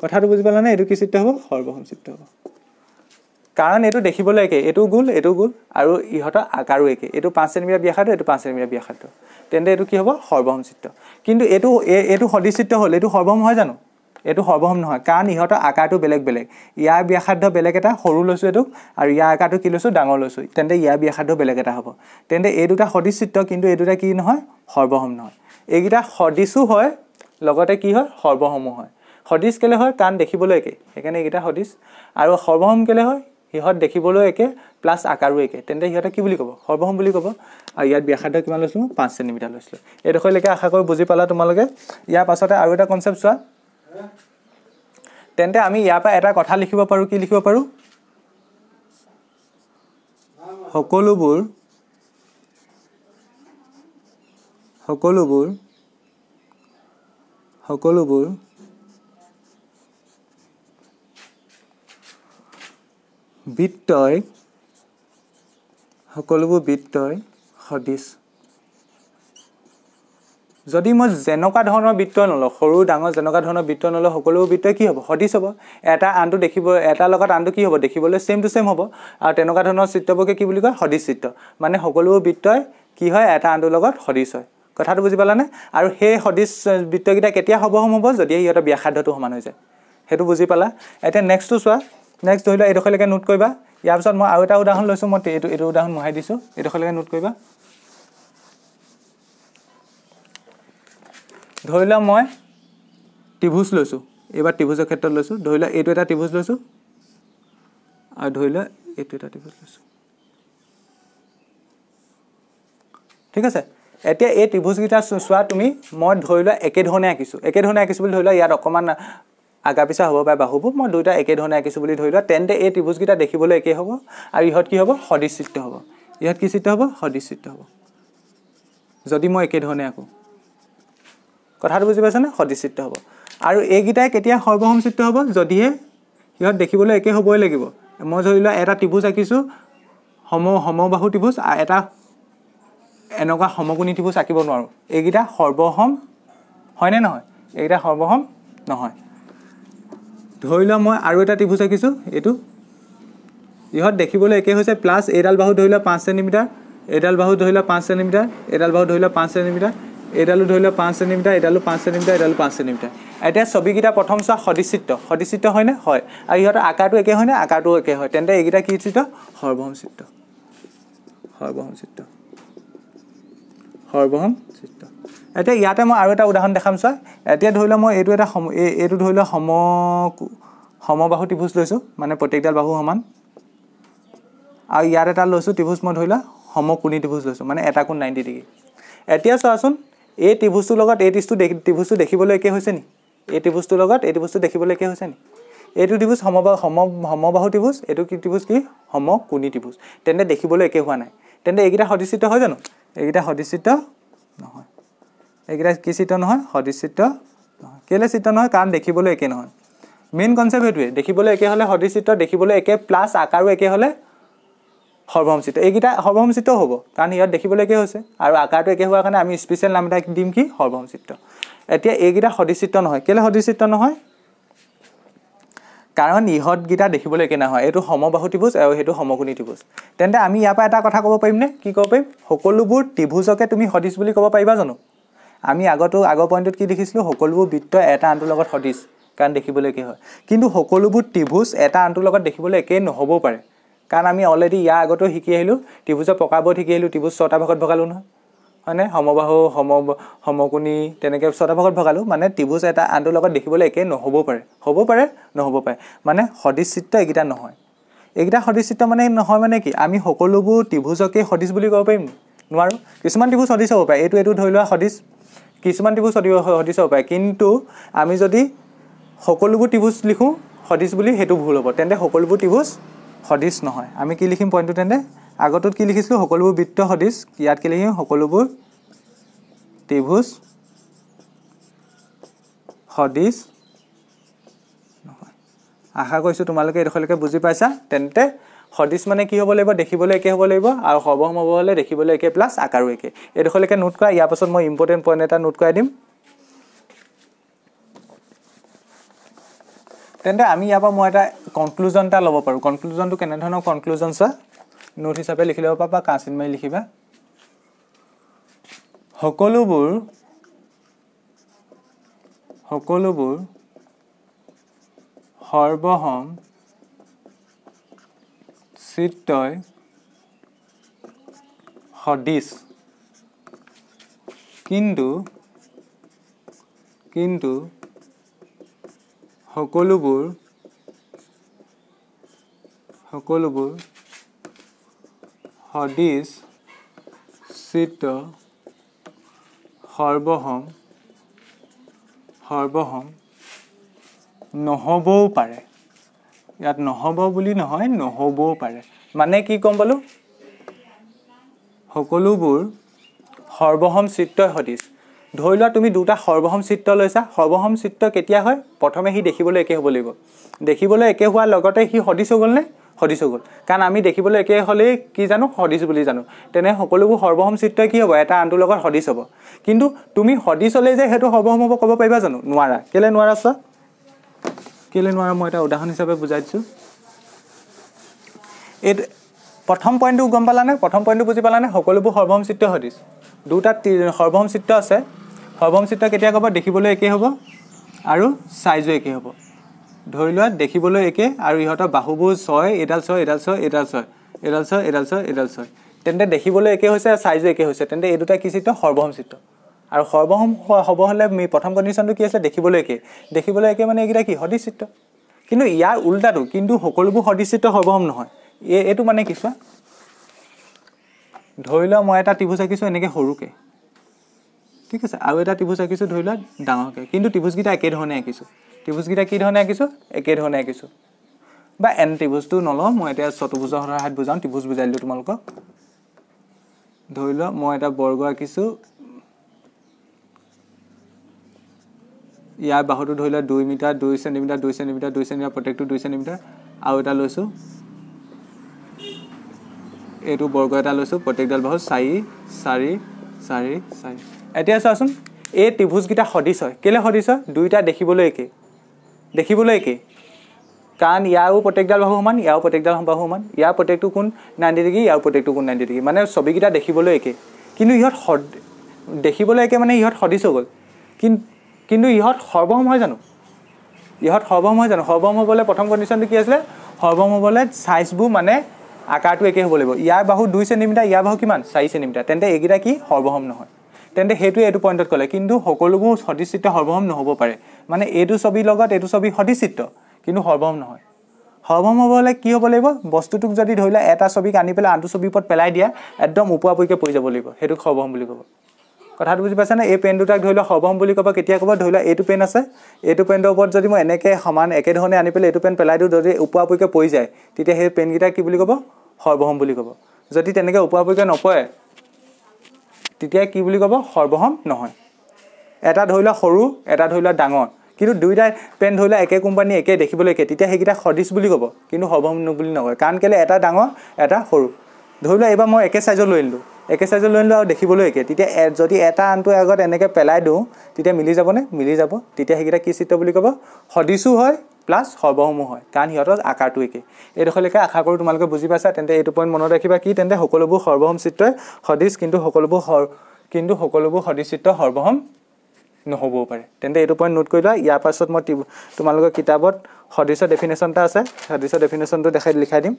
Speaker 1: কথাটো বুজি পালানে এইটো কি চিত্ৰ হ'ব সৰ্বহম চিত্ৰ হ'ব কাৰণ এইটো দেখিবলৈ একে এইটো গোল এইটো গোল আৰু ইহঁতৰ আকাৰো একে এইটো পাঁচ চেণ্টিমিটাৰ ব্যাসাৰটো এইটো পাঁচ চেণ্টিমিটাৰ ব্যাসাৰটো তেন্তে এইটো কি হ'ব সৰ্বহম চিত্ৰ কিন্তু এইটো এইটো সদৃশিত্ৰ হ'ল এইটো সৰ্বম হয় জানো এইটো সৰ্বহম নহয় কাৰণ ইহঁতৰ আকাৰটো বেলেগ বেলেগ ইয়াৰ ব্যাসাৰ্ধ বেলেগ এটা সৰু লৈছোঁ এইটোক আৰু ইয়াৰ আকাৰটো কি লৈছোঁ ডাঙৰ লৈছোঁ তেন্তে ইয়াৰ ব্যাসাৰ্ধ বেলেগ এটা হ'ব তেন্তে এই দুটা সদৃশিত্ৰ কিন্তু এই দুটা কি নহয় সৰ্বহম নহয় এইকেইটা সদৃশো হয় লগতে কি হয় সৰ্বসমূহ হয় সদৃশ কেলৈ হয় কাৰণ দেখিবলৈ একে সেইকাৰণে এইকেইটা সদৃশ আৰু সৰ্বসম কেলৈ হয় সিহঁত দেখিবলৈও একে প্লাছ আকাৰো একে তেন্তে সিহঁতে কি বুলি ক'ব সৰ্বসম বুলি ক'ব আৰু ইয়াত ব্যাসাৰ্থ কিমান লৈছিলোঁ পাঁচ চেণ্টিমিটাৰ লৈছিলোঁ এইডোখৰলৈকে আশা কৰি বুজি পালা তোমালোকে ইয়াৰ পাছতে আৰু এটা কনচেপ্ট চোৱা তেন্তে আমি ইয়াৰ পৰা এটা কথা লিখিব পাৰোঁ কি লিখিব পাৰোঁ সকলোবোৰ সকলোবোৰ সকলোবোৰ বৃত্তয় সকলোবোৰ বৃত্তয় সদৃশ যদি মই যেনেকুৱা ধৰণৰ বৃত্ত নলওঁ সৰু ডাঙৰ যেনেকুৱা ধৰণৰ বৃত্ত নলওঁ সকলোবোৰ বৃত্তই কি হ'ব সদৃশ হ'ব এটা আনটো দেখিব এটা লগত আনটো কি হ'ব দেখিবলৈ ছেইম টু ছেইম হ'ব আৰু তেনেকুৱা ধৰণৰ চিত্ৰবোৰকে কি বুলি কয় সদৃশ চিত্ৰ মানে সকলোবোৰ বৃত্তই কি হয় এটা আনটোৰ লগত সদৃশ হয় কথাটো বুজি পালানে আৰু সেই সদৃশ বৃত্তকেইটা কেতিয়া হ'ব সম হ'ব যদি সিহঁতৰ ব্যাসাৰ্ধটো সমান হৈ যায় সেইটো বুজি পালা এতিয়া নেক্সটটো চোৱা নেক্সট ধৰি লোৱা এইডোখৰলৈকে নোট কৰিবা ইয়াৰ পিছত মই আৰু এটা উদাহৰণ লৈছোঁ মই এইটো এইটো উদাহৰণ মোহাই দিছোঁ এইডোখৰলৈকে নোট কৰিবা ধৰি লোৱা মই ত্ৰিভুজ লৈছোঁ এইবাৰ ত্ৰিভুজৰ ক্ষেত্ৰত লৈছোঁ ধৰি লোৱা এইটো এটা ত্ৰিভুজ লৈছোঁ আৰু ধৰি লোৱা এইটো এটা ত্ৰিভুজ লৈছোঁ ঠিক আছে এতিয়া এই ত্ৰিভুজকেইটা চোৱা তুমি মই ধৰি লোৱা একেধৰণে আঁকিছোঁ একেধৰণে আঁকিছোঁ বুলি ধৰি লোৱা ইয়াত অকণমান আগা পিছা হ'ব বা বাহুবোৰ মই দুয়োটা একেধৰণে আঁকিছোঁ বুলি ধৰি লোৱা তেন্তে এই ত্ৰিভুজকেইটা দেখিবলৈ একেই হ'ব আৰু ইহঁত কি হ'ব সদৃশিত হ'ব ইহঁত কি চিত্ৰ হ'ব সদৃশিত হ'ব যদি মই একেধৰণে আঁকো কথাটো বুজি পাইছানে সদৃশিত হ'ব আৰু এইকেইটাই কেতিয়া সৰ্বসম চিত্ৰ হ'ব যদিহে সিহঁত দেখিবলৈ একে হ'বই লাগিব মই ধৰি লোৱা এটা ত্ৰিভুজ আঁকিছোঁ সম সমবাহু ত্ৰিভুজ এটা এনেকুৱা সমগুণী ত্ৰিভুজ আঁকিব নোৱাৰোঁ এইকেইটা সৰ্বসম হয়নে নহয় এইকেইটা সৰ্বসম নহয় ধৰি লওক মই আৰু এটা ত্ৰিভুজ আঁকিছোঁ এইটো ইহঁত দেখিবলৈ একেই হৈছে প্লাছ এইডাল বাহু ধৰি লওক পাঁচ চেণ্টিমিটাৰ এইডাল বাহু ধৰি লওক পাঁচ চেণ্টিমিটাৰ এইডাল বাহু ধৰি লওক পাঁচ চেণ্টিমিটাৰ এইডালো ধৰি লওক পাঁচ চেণ্টিমিটাৰ এইডালো পাঁচ চেণ্টিমিটাৰ এইডালো পাঁচ চেণ্টিমিটাৰ এতিয়া ছবিকেইটা প্ৰথম চোৱা সদিচিত্ৰ সদৃশিত্ৰ হয়নে হয় আৰু ইহঁতৰ আকাৰটো একে হয়নে আকাৰটো একে হয় তেন্তে এইকেইটা কি চিত্ৰ সৰ্বহম চিত্ৰ সৰ্বহম চিত্ৰ সৰ্বহম চিত্ৰ এতিয়া ইয়াতে মই আৰু এটা উদাহৰণ দেখাম চোৱা এতিয়া ধৰি লওক মই এইটো এটা সম এই এইটো ধৰি লওক সম সমবাহু ত্ৰিভুজ লৈছোঁ মানে প্ৰত্যেকডাল বাহু সমান আৰু ইয়াত এটা লৈছোঁ ত্ৰিভুজ মই ধৰি লওক সমকোণী ত্ৰিভুজ লৈছোঁ মানে এটা কোন নাইণ্টি ডিগ্ৰী এতিয়া চোৱাচোন এই ত্ৰিভুজটোৰ লগত এই ত্ৰিভুজটো দেখি ত্ৰিভুজটো দেখিবলৈ একে হৈছে নি এই ত্ৰিভুজটোৰ লগত এই ত্ৰিভুজটো দেখিবলৈ একে হৈছে নি এইটো ত্ৰিভুজ সম সমবাহু ত্ৰিভুজ এইটো কি ত্ৰিভুজ কি সম সমকোণী ত্ৰিভুজ তেন্তে দেখিবলৈ একে হোৱা নাই তেন্তে এইকেইটা সদৃশ্যিত হয় জানো এইকেইটা সদৃশ্যিত নহয় এইকেইটা কি চিত্ৰ নহয় সদৃশ চিত্ৰ নহয় কেলৈ চিত্ৰ নহয় কাৰণ দেখিবলৈ একে নহয় মেইন কনচেপ্ট সেইটোৱে দেখিবলৈ একে হ'লে সদৃশ চিত্ৰ দেখিবলৈ একে প্লাছ আকাৰো একে হ'লে সৰ্বহম চিত্ৰ এইকেইটা সৰ্বহম চিত্ৰ হ'ব কাৰণ ইয়াত দেখিবলৈ একে হৈছে আৰু আকাৰটো একে হোৱাৰ কাৰণে আমি স্পেচিয়েল নাম এটা দিম কি সৰ্বহম চিত্ৰ এতিয়া এইকেইটা সদৃশ চিত্ৰ নহয় কেলৈ সদৃশ চিত্ৰ নহয় কাৰণ ইহঁতকেইটা দেখিবলৈ একে নহয় এইটো সমবাহু ত্ৰিভুজ আৰু সেইটো সমগুণী ত্ৰিভুজ তেন্তে আমি ইয়াৰ পৰা এটা কথা ক'ব পাৰিমনে কি ক'ব পাৰিম সকলোবোৰ ত্ৰিভুজকে তুমি সদৃশ বুলি ক'ব পাৰিবা জানো আমি আগতো আগৰ পইণ্টত কি দেখিছিলোঁ সকলোবোৰ বৃত্ত এটা আনটোৰ লগত সদৃশ কাৰণ দেখিবলৈ কি হয় কিন্তু সকলোবোৰ ত্ৰিভুজ এটা আনটোৰ লগত দেখিবলৈ একেই নহ'বও পাৰে কাৰণ আমি অলৰেডি ইয়াৰ আগতেও শিকি আহিলোঁ ত্ৰিভুজৰ প্ৰকাৰবোৰত শিকি আহিলোঁ ত্ৰিভুজ ছটা ভাগত ভগালোঁ নহয় হয়নে সমবাহু সম সমকোণী তেনেকৈ ছটা ভাগত ভগালোঁ মানে ত্ৰিভুজ এটা আনটোৰ লগত দেখিবলৈ একেই নহ'বও পাৰে হ'ব পাৰে নহ'ব পাৰে মানে সদৃশ চিত্ৰ এইকেইটা নহয় এইকেইটা সদৃশ চিত্ৰ মানে নহয় মানে কি আমি সকলোবোৰ ত্ৰিভুজকেই সদৃশ বুলি ক'ব পাৰিম নোৱাৰোঁ কিছুমান ত্ৰিভুজ সদৃশ হ'ব পাৰে এইটো এইটো ধৰি লোৱা সদৃশ কিছুমান ত্ৰিভুজ সদৃশ পায় কিন্তু আমি যদি সকলোবোৰ ত্ৰিভুজ লিখোঁ সদৃশ বুলি সেইটো ভুল হ'ব তেন্তে সকলোবোৰ ত্ৰিভুজ সদৃশ নহয় আমি কি লিখিম পইণ্টটো তেন্তে আগতোত কি লিখিছিলোঁ সকলোবোৰ বৃত্ত সদৃশ ইয়াত কি লিখিম সকলোবোৰ ত্ৰিভুজ সদৃশ নহয় আশা কৰিছোঁ তোমালোকে এইডোখৰলৈকে বুজি পাইছা তেন্তে সদৃশ মানে কি হ'ব লাগিব দেখিবলৈ একে হ'ব লাগিব আৰু সৰ্বসম হ'ব হ'লে দেখিবলৈ একে প্লাছ আকাৰো একে এইডোখৰলৈকে নোট কৰা ইয়াৰ পাছত মই ইম্পৰ্টেণ্ট পইণ্ট এটা নোট কৰাই দিম তেন্তে আমি ইয়াৰ পৰা মই এটা কনক্লুজন এটা ল'ব পাৰোঁ কনক্লুজনটো কেনেধৰণৰ কনক্লুজন চোৱা নোট হিচাপে লিখি ল'ব পাৰা বা কাঁচিন মাৰি লিখিবা সকলোবোৰ সকলোবোৰ সৰ্বসম চিত্ৰই সদৃশ কিন্তু কিন্তু সকলোবোৰ সকলোবোৰ সদৃশ চিত্ৰ সৰ্বসম সৰ্বসম নহ'বও পাৰে ইয়াত নহ'ব বুলি নহয় নহ'বও পাৰে মানে কি ক'ম পালোঁ সকলোবোৰ সৰ্বহম চিত্ৰই সদৃশ ধৰি লোৱা তুমি দুটা সৰ্বহম চিত্ৰ লৈছা সৰ্বহম চিত্ৰ কেতিয়া হয় প্ৰথমে সি দেখিবলৈ একে হ'ব লাগিব দেখিবলৈ একে হোৱাৰ লগতে সি সদৃশ হৈ হ'লনে সদৃশ হৈ গ'ল কাৰণ আমি দেখিবলৈ একে হ'লেই কি জানো সদৃশ বুলি জানো তেনে সকলোবোৰ সৰ্বহম চিত্ৰই কি হ'ব এটা আনটোৰ লগত সদৃশ হ'ব কিন্তু তুমি সদৃশ হ'লেই যে সেইটো সৰ্বহম হ'ব ক'ব পাৰিবা জানো নোৱাৰা কেলৈ নোৱাৰা চোৱা কেলৈ নোৱাৰোঁ মই এটা উদাহৰণ হিচাপে বুজাই দিছোঁ এই প্ৰথম পইণ্টটো গম পালানে প্ৰথম পইণ্টটো বুজি পালানে সকলোবোৰ সৰ্বম চিত্ৰ সদৃশ দুটা সৰ্বম চিত্ৰ আছে সৰ্বম চিত্ৰ কেতিয়া ক'ব দেখিবলৈ একেই হ'ব আৰু চাইজো একেই হ'ব ধৰি লোৱা দেখিবলৈ একেই আৰু ইহঁতৰ বাহুবোৰ ছয় এডাল ছয় এডাল ছয় এডাল ছয় এডাল ছয় এডাল ছয় এডাল ছয় তেন্তে দেখিবলৈ একেই হৈছে আৰু চাইজো একে হৈছে তেন্তে এই দুটা কি চিত্ৰ সৰ্বম চিত্ৰ আৰু সৰ্বসম হ'ব হ'লে প্ৰথম কণ্ডিশ্যনটো কি আছিলে দেখিবলৈকে একে দেখিবলৈ একে মানে এইকেইটা কি সদৃশিত কিন্তু ইয়াৰ ওল্টাটো কিন্তু সকলোবোৰ সদৃশিত সৰ্বসম নহয় এই এইটো মানে কি চোৱা ধৰি লোৱা মই এটা ত্ৰিভুজ আঁকিছোঁ এনেকৈ সৰুকৈ ঠিক আছে আৰু এটা ত্ৰিভুজ আঁকিছোঁ ধৰি লোৱা ডাঙৰকৈ কিন্তু ত্ৰিভুজকেইটা একেধৰণে আঁকিছোঁ ত্ৰিভুজকেইটা কি ধৰণে আঁকিছোঁ একেধৰণে আঁকিছোঁ বা এন ত্ৰিভুজটো নলওঁ মই এতিয়া চতুভুজৰ হাত বুজাওঁ ত্ৰিভুজ বুজাই দিলোঁ তোমালোকক ধৰি লোৱা মই এটা বৰ্গ আঁকিছোঁ ইয়াৰ বাহুটো ধৰি লোৱা দুই মিটাৰ দুই চেণ্টিমিটাৰ দুই চেণ্টিমিটাৰ দুই চেণ্টিমিটাৰ প্ৰত্যেকটো দুই চেণ্টিমিটাৰ আৰু এটা লৈছোঁ এইটো বৰ্গ এটা লৈছোঁ প্ৰত্যেকডাল বাহু চাৰি চাৰি চাৰি চাৰি এতিয়া চোৱাচোন এই ত্ৰিভোজকেইটা সদৃশ হয় কেলৈ সদৃশ হয় দুয়োটা দেখিবলৈ একে দেখিবলৈ একে কাৰণ ইয়াৰো প্ৰত্যেকডাল বাহু সমান ইয়াৰো প্ৰত্যেকডাল বাহু সমান ইয়াৰ প্ৰত্যেকটো কোন নাইণ্টি ডিগ্ৰী ইয়াৰ প্ৰত্যেকটো কোন নাইণ্টি ডিগ্ৰী মানে ছবিকেইটা দেখিবলৈ একে কিন্তু ইহঁত সদ দেখিবলৈ একে মানে ইহঁত সদৃশ হৈ গ'ল কিন্তু কিন্তু ইহঁত সৰ্বম হয় জানো ইহঁত সৰ্বম হয় জানো সৰ্বম হ'বলৈ প্ৰথম কণ্ডিশ্যনটো কি আছিলে সৰ্বম হ'বলৈ চাইজবোৰ মানে আকাৰটো একে হ'ব লাগিব ইয়াৰ বাহু দুই চেণ্টিমিটাৰ ইয়াৰ বাহু কিমান চাৰি চেণ্টিমিটাৰ তেন্তে এইকেইটা কি সৰ্বহম নহয় তেন্তে সেইটোৱে এইটো পইণ্টত ক'লে কিন্তু সকলোবোৰ সদৃশিত সৰ্বহম নহ'ব পাৰে মানে এইটো ছবিৰ লগত এইটো ছবি সদৃশিত কিন্তু সৰ্বহম নহয় সৰ্বম হ'বলৈ কি হ'ব লাগিব বস্তুটোক যদি ধৰি লোৱা এটা ছবিক আনি পেলাই আনটো ছবিৰ ওপৰত পেলাই দিয়া একদম ওপৰা পৰি যাব লাগিব সেইটোক সৰ্বহম বুলি ক'ব কথাটো বুজি পাইছেনে এই পেন দুটাক ধৰি লোৱা সৰ্বম বুলি ক'ব কেতিয়া ক'ব ধৰি লোৱা এইটো পেন আছে এইটো পেনৰ ওপৰত যদি মই এনেকৈ সমান একেধৰণে আনি পেলাই এইটো পেন পেলাই দিওঁ যদি উপৰাপৰিকে পৰি যায় তেতিয়া সেই পেনকেইটা কি বুলি ক'ব সৰ্বহম বুলি ক'ব যদি তেনেকৈ উপৰাপৰিকে নপৰে তেতিয়া কি বুলি ক'ব সৰ্বহম নহয় এটা ধৰি লোৱা সৰু এটা ধৰি লোৱা ডাঙৰ কিন্তু দুয়োটাই পেন ধৰি লোৱা একে কোম্পানী একে দেখিবলৈ একে তেতিয়া সেইকেইটা সদৃশ বুলি ক'ব কিন্তু সৰ্বহম বুলি নকয় কাৰণ কেলৈ এটা ডাঙৰ এটা সৰু ধৰি লোৱা এইবাৰ মই একে চাইজৰ লৈ আনিলোঁ একে চাইজে লৈ আনিলোঁ আৰু দেখিবলৈ একে তেতিয়া যদি এটা আনটো আগত এনেকৈ পেলাই দিওঁ তেতিয়া মিলি যাবনে মিলি যাব তেতিয়া সেইকেইটা কি চিত্ৰ বুলি ক'ব সদিছো হয় প্লাছ সৰ্বসমূহ হয় কাৰণ সিহঁতৰ আকাৰটো একে এইডোখৰলৈকে আশা কৰোঁ তোমালোকে বুজি পাইছা তেন্তে এইটো পইণ্ট মনত ৰাখিবা কি তেন্তে সকলোবোৰ সৰ্বসম চিত্ৰই সদৃশ কিন্তু সকলোবোৰ সৰ কিন্তু সকলোবোৰ সদৃশ চিত্ৰ সৰ্বসম নহ'বও পাৰে তেন্তে এইটো পইণ্ট নোট কৰি লোৱা ইয়াৰ পাছত মই তোমালোকৰ কিতাপত সদৃশ ডেফিনেশ্যন এটা আছে সদৃশ ডেফিনেশ্যনটো দেখাই লিখাই দিম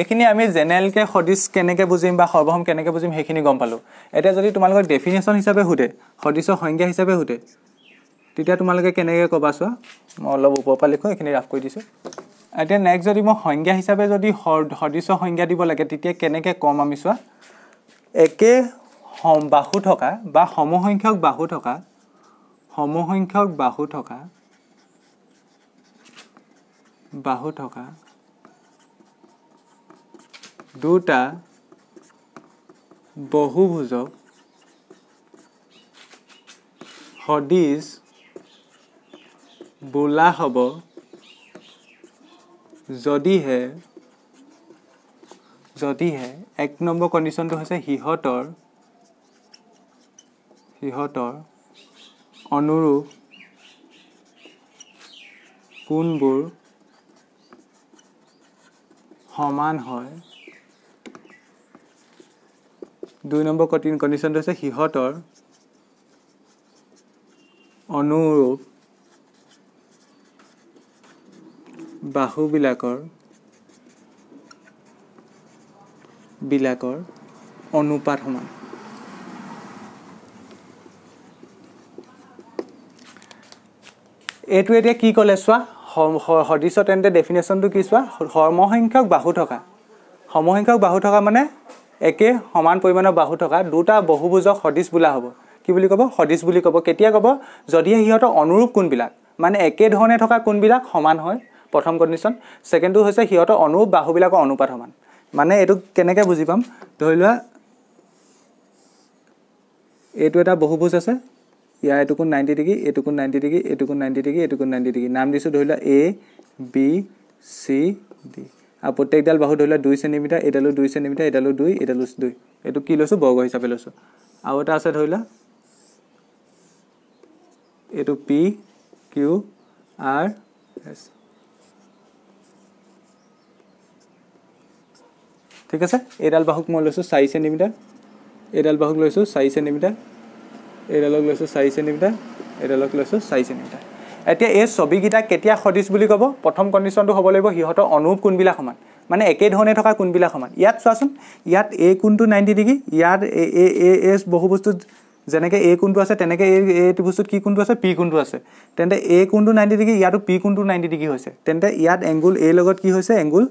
Speaker 1: এইখিনি আমি জেনেৰেলকৈ সদৃশ কেনেকৈ বুজিম বা সৰ্বসম কেনেকৈ বুজিম সেইখিনি গম পালোঁ এতিয়া যদি তোমালোকক ডেফিনেশ্যন হিচাপে সোধে সদৃশৰ সংজ্ঞা হিচাপে সোধে তেতিয়া তোমালোকে কেনেকৈ ক'বা চোৱা মই অলপ ওপৰৰ পৰা লিখোঁ এইখিনি ৰাফ কৰি দিছোঁ এতিয়া নেক্সট যদি মই সংজ্ঞা হিচাপে যদি সদৃশ সংজ্ঞা দিব লাগে তেতিয়া কেনেকৈ ক'ম আমি চোৱা একে বাহু থকা বা সমসংখ্যক বাহু থকা সমসংখ্যক বাহু থকা বাহু থকা দুটা বহুভুজক সদৃশ বোলা হ'ব যদিহে যদিহে এক নম্বৰ কণ্ডিশ্যনটো হৈছে সিহঁতৰ সিহঁতৰ অনুৰূপ কোনবোৰ সমান হয় দুই নম্বৰ কটিন কণ্ডিশ্যনটো হৈছে সিহঁতৰ অনুৰূপ বাহুবিলাকৰ বিলাকৰ অনুপাত সমান এইটো এতিয়া কি ক'লে চোৱা সদৃশ তেন্তে ডেফিনেশ্যনটো কি চোৱা সমসংখ্যক বাহু থকা সমসংখ্যক বাহু থকা মানে একে সমান পৰিমাণৰ বাহু থকা দুটা বহুভুজক সদৃশ বোলা হ'ব কি বুলি ক'ব সদৃশ বুলি ক'ব কেতিয়া ক'ব যদিহে সিহঁতৰ অনুৰূপ কোনবিলাক মানে একেধৰণে থকা কোনবিলাক সমান হয় প্ৰথম কণ্ডিশ্যন ছেকেণ্ডটো হৈছে সিহঁতৰ অনুৰূপ বাহুবিলাকৰ অনুপাত সমান মানে এইটো কেনেকৈ বুজি পাম ধৰি লোৱা এইটো এটা বহুভুজ আছে ইয়াৰ এইটোকোণ নাইণ্টি ডিগ্ৰী এইটোকোণ নাইণ্টি ডিগ্ৰী এইটোকোণ নাইণ্টি ডিগ্ৰী এইটোকোণ নাইণ্টি ডিগ্ৰী নাম দিছোঁ ধৰি লোৱা এ বি চি ডি আৰু প্ৰত্যেকডাল বাহু ধৰি লোৱা দুই চেণ্টিমিটাৰ এইডালো দুই চেণ্টিমিটাৰ এইডালো দুই এইডালো দুই এইটো কি লৈছোঁ বৰ্গ হিচাপে লৈছোঁ আৰু এটা আছে ধৰি লোৱা এইটো পি কিউ আৰ এছ ঠিক আছে এইডাল বাহুক মই লৈছোঁ চাৰি চেণ্টিমিটাৰ এইডাল বাহুক লৈছোঁ চাৰি চেণ্টিমিটাৰ এইডালক লৈছোঁ চাৰি চেণ্টিমিটাৰ এইডালক লৈছোঁ চাৰি চেণ্টিমিটাৰ এতিয়া এই ছবিকেইটা কেতিয়া সদৃশ বুলি ক'ব প্ৰথম কণ্ডিশ্যনটো হ'ব লাগিব সিহঁতৰ অনুৰূপ কোনবিলাক সমান মানে একেধৰণে থকা কোনবিলাক সমান ইয়াত চোৱাচোন ইয়াত এ কোনটো নাইণ্টি ডিগ্ৰী ইয়াত এ এ এ বহু বস্তুত যেনেকৈ এ কোনটো আছে তেনেকৈ এই এইটো বস্তুত কি কোনটো আছে পি কোনটো আছে তেন্তে এ কোনটো নাইণ্টি ডিগ্ৰী ইয়াতো পি কোনটো নাইণ্টি ডিগ্ৰী হৈছে তেন্তে ইয়াত এংগুল এ লগত কি হৈছে এংগুল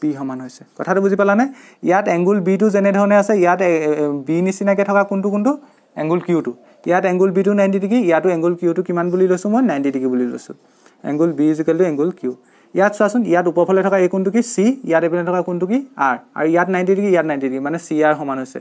Speaker 1: পি সমান হৈছে কথাটো বুজি পালানে ইয়াত এংগুল বিটো যেনেধৰণে আছে ইয়াত বি নিচিনাকৈ থকা কোনটো কোনটো এংগুল কিউটো ইয়াত এংগুল বিটো নাইণ্টি ডিগ্ৰী ইয়াতো এংগুল কিউটো কিমান বুলি লৈছোঁ মই নাইণ্টি ডিগ্ৰী বুলি লৈছোঁ angle B equal to angle Q ইয়াত চোৱাচোন ইয়াত ওপৰফালে থকা এই কোনটো কি চি ইয়াত এইপিনে থকা কোনটো কি আৰ আৰু ইয়াত নাইণ্টি ডিগ্ৰী ইয়াত নাইণ্টি ডিগ্ৰী মানে চি আৰ সমান হৈছে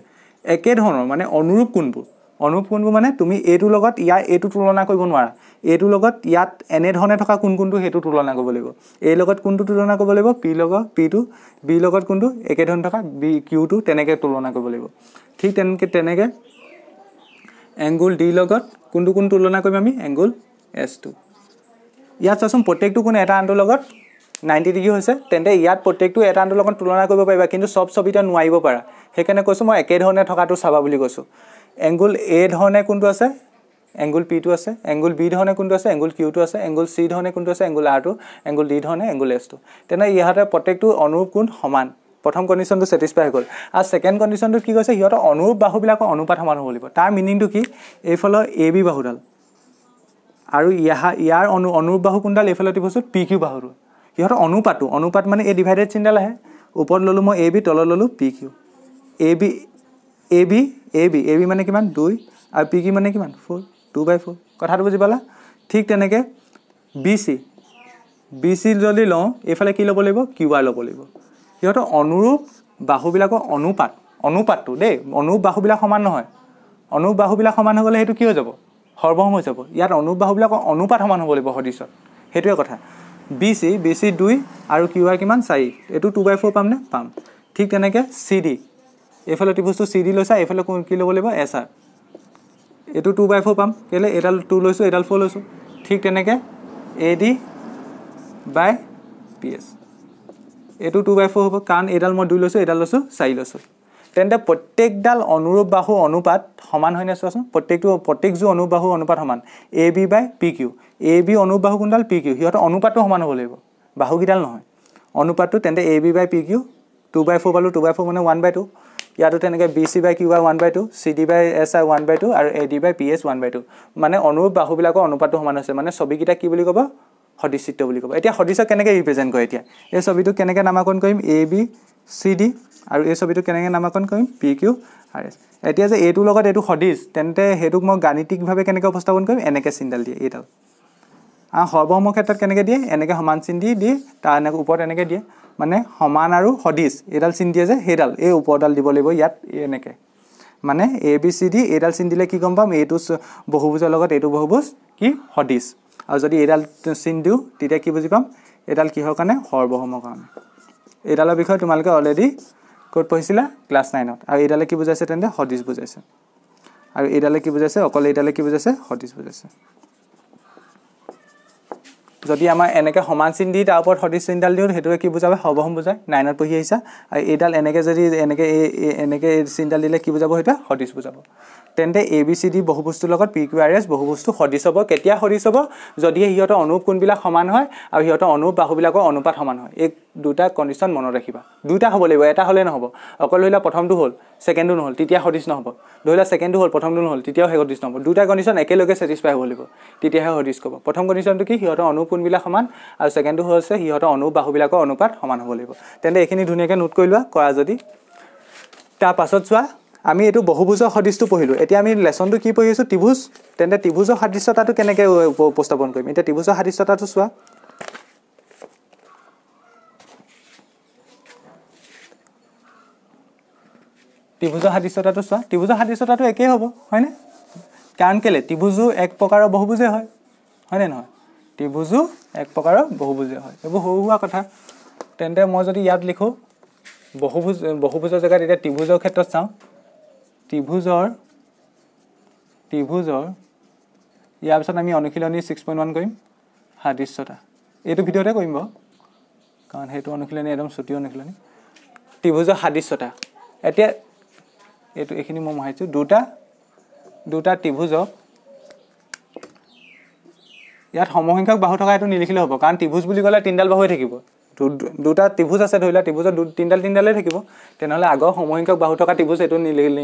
Speaker 1: একেধৰণৰ মানে অনুৰূপ কোনবোৰ অনুৰূপ কোনবোৰ মানে তুমি এইটোৰ লগত ইয়াৰ এইটো তুলনা কৰিব নোৱাৰা এইটোৰ লগত ইয়াত এনেধৰণে থকা কোন কোনটো সেইটো তুলনা কৰিব লাগিব এই লগত কোনটো তুলনা কৰিব লাগিব পি লগত পিটো বিৰ লগত কোনটো একেধৰণে থকা বি কিউটো তেনেকৈ তুলনা কৰিব লাগিব ঠিক তেনেকৈ তেনেকৈ এংগুল ডি লগত কোনটো কোন তুলনা কৰিম আমি এংগুল এছটো ইয়াত চাচোন প্ৰত্যেকটো কোনো এটা আনটোৰ লগত নাইণ্টি ডিগ্ৰী হৈছে তেন্তে ইয়াত প্ৰত্যেকটো এটা আনটোৰ লগত তুলনা কৰিব পাৰিবা কিন্তু চব ছবিতে নোৱাৰিব পাৰা সেইকাৰণে কৈছোঁ মই একেধৰণে থকাটো চাবা বুলি কৈছোঁ এংগুল এ ধৰণে কোনটো আছে এংগুল পিটো আছে এংগুল বি ধৰণে কোনটো আছে এংগুল কিউটো আছে এংগুল চি ধৰণে কোনটো আছে এংগুল আৰটো এংগুল ডি ধৰণে এংগুল এছটো তেনে ইহঁতে প্ৰত্যেকটো অনুৰূপ কোণ সমান প্ৰথম কণ্ডিশ্যনটো ছেটিছফাই হৈ গ'ল আৰু ছেকেণ্ড কণ্ডিশ্যনটোত কি কৈছে সিহঁতৰ অনুৰূপ বাহুবিলাকৰ অনুপাত সমান হ'ব লাগিব তাৰ মিনিংটো কি এইফালৰ এ বি বাহুডাল আৰু ইয়াহা ইয়াৰ অনু অনুৰূপ বাহু কোনডাল এইফালে দিবচোন পি কিউ বাহুটো সিহঁতৰ অনুপাতো অনুপাত মানে এই ডিভাইডেড চিনডাল আহে ওপৰত ল'লোঁ মই এ বি তলত ল'লোঁ P Q A B A B A B A B মানে কিমান দুই আৰু পি কিউ মানে কিমান ফ'ৰ টু বাই ফ'ৰ কথাটো বুজি পালা ঠিক তেনেকৈ বি চি বি চি যদি লওঁ এইফালে কি ল'ব লাগিব কিউ আৰ ল'ব লাগিব সিহঁতৰ অনুৰূপ বাহুবিলাকৰ অনুপাত অনুপাতটো দেই অনুৰূপ বাহুবিলাক সমান নহয় অনুৰূপ বাহুবিলাক সমান হৈ গ'লে সেইটো কি হৈ যাব সৰ্বসম হৈ যাব ইয়াত অনুৰূপ বাহুবিলাকৰ অনুপাত সমান হ'ব লাগিব সদৃশত সেইটোৱে কথা বি চি বি চি দুই আৰু কিউ আৰ কিমান চাৰি এইটো টু বাই ফ'ৰ পামনে পাম ঠিক তেনেকৈ চি ডি এইফালে ত্ৰিভুজটো চি ডি লৈছা এইফালে কি ল'ব লাগিব এছ আৰ এইটো টু বাই ফ'ৰ পাম কেলৈ এইডাল টু লৈছোঁ এইডাল ফ'ৰ লৈছোঁ ঠিক তেনেকৈ A D by P S এইটো টু বাই ফ'ৰ হ'ব কাৰণ এইডাল মই দুই লৈছোঁ এইডাল লৈছোঁ চাৰি লৈছোঁ তেন্তে প্ৰত্যেকডাল অনুৰূপ বাহু অনুপাত সমান হয়নে চোৱাচোন প্ৰত্যেকটো প্ৰত্যেকযোৰ অনুৰূপ বাহু অনুপাত সমান A B by P Q A B অনুৰূপ বাহু কোনডাল পি কিউ সিহঁতৰ অনুপাতটো সমান হ'ব লাগিব বাহুকেইডাল নহয় অনুপাতটো তেন্তে A B by P Q two by four পালোঁ টু বাই ফ'ৰ মানে ওৱান বাই টু ইয়াতো তেনেকৈ B C by Q by one by two C D by S I one by two আৰু A D by P S one by two মানে অনুৰূপ বাহুবিলাকৰ অনুপাতটো সমান হৈছে মানে ছবিকেইটা কি বুলি ক'ব সদৃশিত্ব বুলি ক'ব এতিয়া সদৃশ্য কেনেকৈ ৰিপ্ৰেজেণ্ট কৰে এতিয়া এই ছবিটোক কেনেকৈ নামাকৰণ কৰিম এ বি চি ডি আৰু এই ছবিটোক কেনেকৈ নামাকৰণ কৰিম পি কিউ আৰ এছ এতিয়া যে এইটোৰ লগত এইটো সদৃশ তেন্তে সেইটোক মই গাণিতিকভাৱে কেনেকৈ উপস্থাপন কৰিম এনেকৈ চিন্তাল দিয়ে এইডাল আৰু সৰ্বসমূহ ক্ষেত্ৰত কেনেকৈ দিয়ে এনেকৈ সমান চিন্তি দি তাৰ এনেকৈ ওপৰত এনেকৈ দিয়ে মানে সমান আৰু সদৃশ এইডাল চিন্তিয়ে যে সেইডাল এই ওপৰডাল দিব লাগিব ইয়াত এনেকৈ মানে এ বি চি ডি এইডাল চিন্তিলে কি গম পাম এইটো বহুভোজৰ লগত এইটো বহুভোজ কি সদৃশ আৰু যদি এইডাল চিন দিওঁ তেতিয়া কি বুজি পাম এইডাল কিহৰ কাৰণে সৰ্বসমৰ কাৰণে এইডালৰ বিষয়ে তোমালোকে অলৰেডি ক'ত পঢ়িছিলা ক্লাছ নাইনত আৰু এইডালে কি বুজাইছে তেন্তে সদৃশ বুজাইছে আৰু এইডালে কি বুজাইছে অকল এইডালে কি বুজাইছে সদৃশ বুজাইছে যদি আমাৰ এনেকৈ সমান চিন দি তাৰ ওপৰত সদৃশ চিনডাল দিওঁ সেইটোৱে কি বুজাব সৰ্বসম বুজায় নাইনত পঢ়ি আহিছা আৰু এইডাল এনেকৈ যদি এনেকৈ এই এনেকৈ এই চিনডাল দিলে কি বুজাব সেইটোৱে সদৃশ বুজাব তেন্তে এ বি চি ডি বহু বস্তুৰ লগত পি কিউ আৰ এছ বহু বস্তু সদৃশ হ'ব কেতিয়া সদৃশ হ'ব যদিহে সিহঁতৰ অনুপ কোনবিলাক সমান হয় আৰু সিহঁতৰ অনুপ বাহুবিলাকৰ অনুপাত সমান হয় এই দুটা কণ্ডিশ্যন মনত ৰাখিবা দুটা হ'ব লাগিব এটা হ'লে নহ'ব অকল ধৰি লওক প্ৰথমটো হ'ল ছেকেণ্ডো নহ'ল তেতিয়া সদৃশ নহ'ব ধৰি লওক ছেকেণ্ডো হ'ল প্ৰথমটো নহ'ল তেতিয়াও সেই সদৃশ নহ'ব দুটা কণ্ডিশ্যন একেলগে ছেটিছফাই হ'ব লাগিব তেতিয়াহে সদৃশ ক'ব প্ৰথম কণ্ডিশ্যনটো কি সিহঁতৰ অনুপোনবিলাক সমান আৰু ছেকেণ্ডটো হৈছে সিহঁতৰ অনু বাহুবিলাকৰ অনুপাত সমান হ'ব লাগিব তেন্তে এইখিনি ধুনীয়াকৈ নোট কৰি লোৱা কৰা যদি তাৰপাছত চোৱা আমি এইটো বহুভোজৰ সদৃশটো পঢ়িলোঁ এতিয়া আমি লেচনটো কি পঢ়িছোঁ ত্ৰিভুজ তেন্তে ত্ৰিভুজৰ সাদৃশ্যতাটো কেনেকৈ উপস্থাপন কৰিম এতিয়া ত্ৰিভুজৰ সাদৃশ্যতাটো চোৱা ত্ৰিভুজৰ সাদৃশ্যতাটো চোৱা ত্ৰিভুজৰ সাদৃশ্যতাটো একেই হ'ব হয়নে কাৰণ কেলে ত্ৰিভুজো এক প্ৰকাৰৰ বহুভুজে হয় হয়নে নহয় ত্ৰিভুজো এক প্ৰকাৰৰ বহুভুজে হয় এইবোৰ সৰু সুৰা কথা তেন্তে মই যদি ইয়াত লিখোঁ বহুভোজ বহুভোজৰ জেগাত এতিয়া ত্ৰিভুজৰ ক্ষেত্ৰত চাওঁ ত্ৰিভুজৰ ত্ৰিভুজৰ ইয়াৰ পিছত আমি অনুশীলনী ছিক্স পইণ্ট ওৱান কৰিম সাদৃশ্যতা এইটো ভিডিঅ'তে কৰিম বাৰু কাৰণ সেইটো অনুশীলনী একদম চুটি অনুশীলনী ত্ৰিভুজৰ সাদৃশ্যতা এতিয়া এইটো এইখিনি মই মহাইছোঁ দুটা দুটা ত্ৰিভুজক ইয়াত সমসংখ্যক বাহু থকা এইটো নিলিখিলে হ'ব কাৰণ ত্ৰিভুজ বুলি ক'লে তিনিডাল বাহুৱে থাকিব দুটা ত্ৰিভুজ আছে ধৰি লোৱা ত্ৰিভুজত তিনিডাল তিনিডালেই থাকিব তেনেহ'লে আগৰ সমসংখ্যক বাহু থকা ত্ৰিভুজ এইটো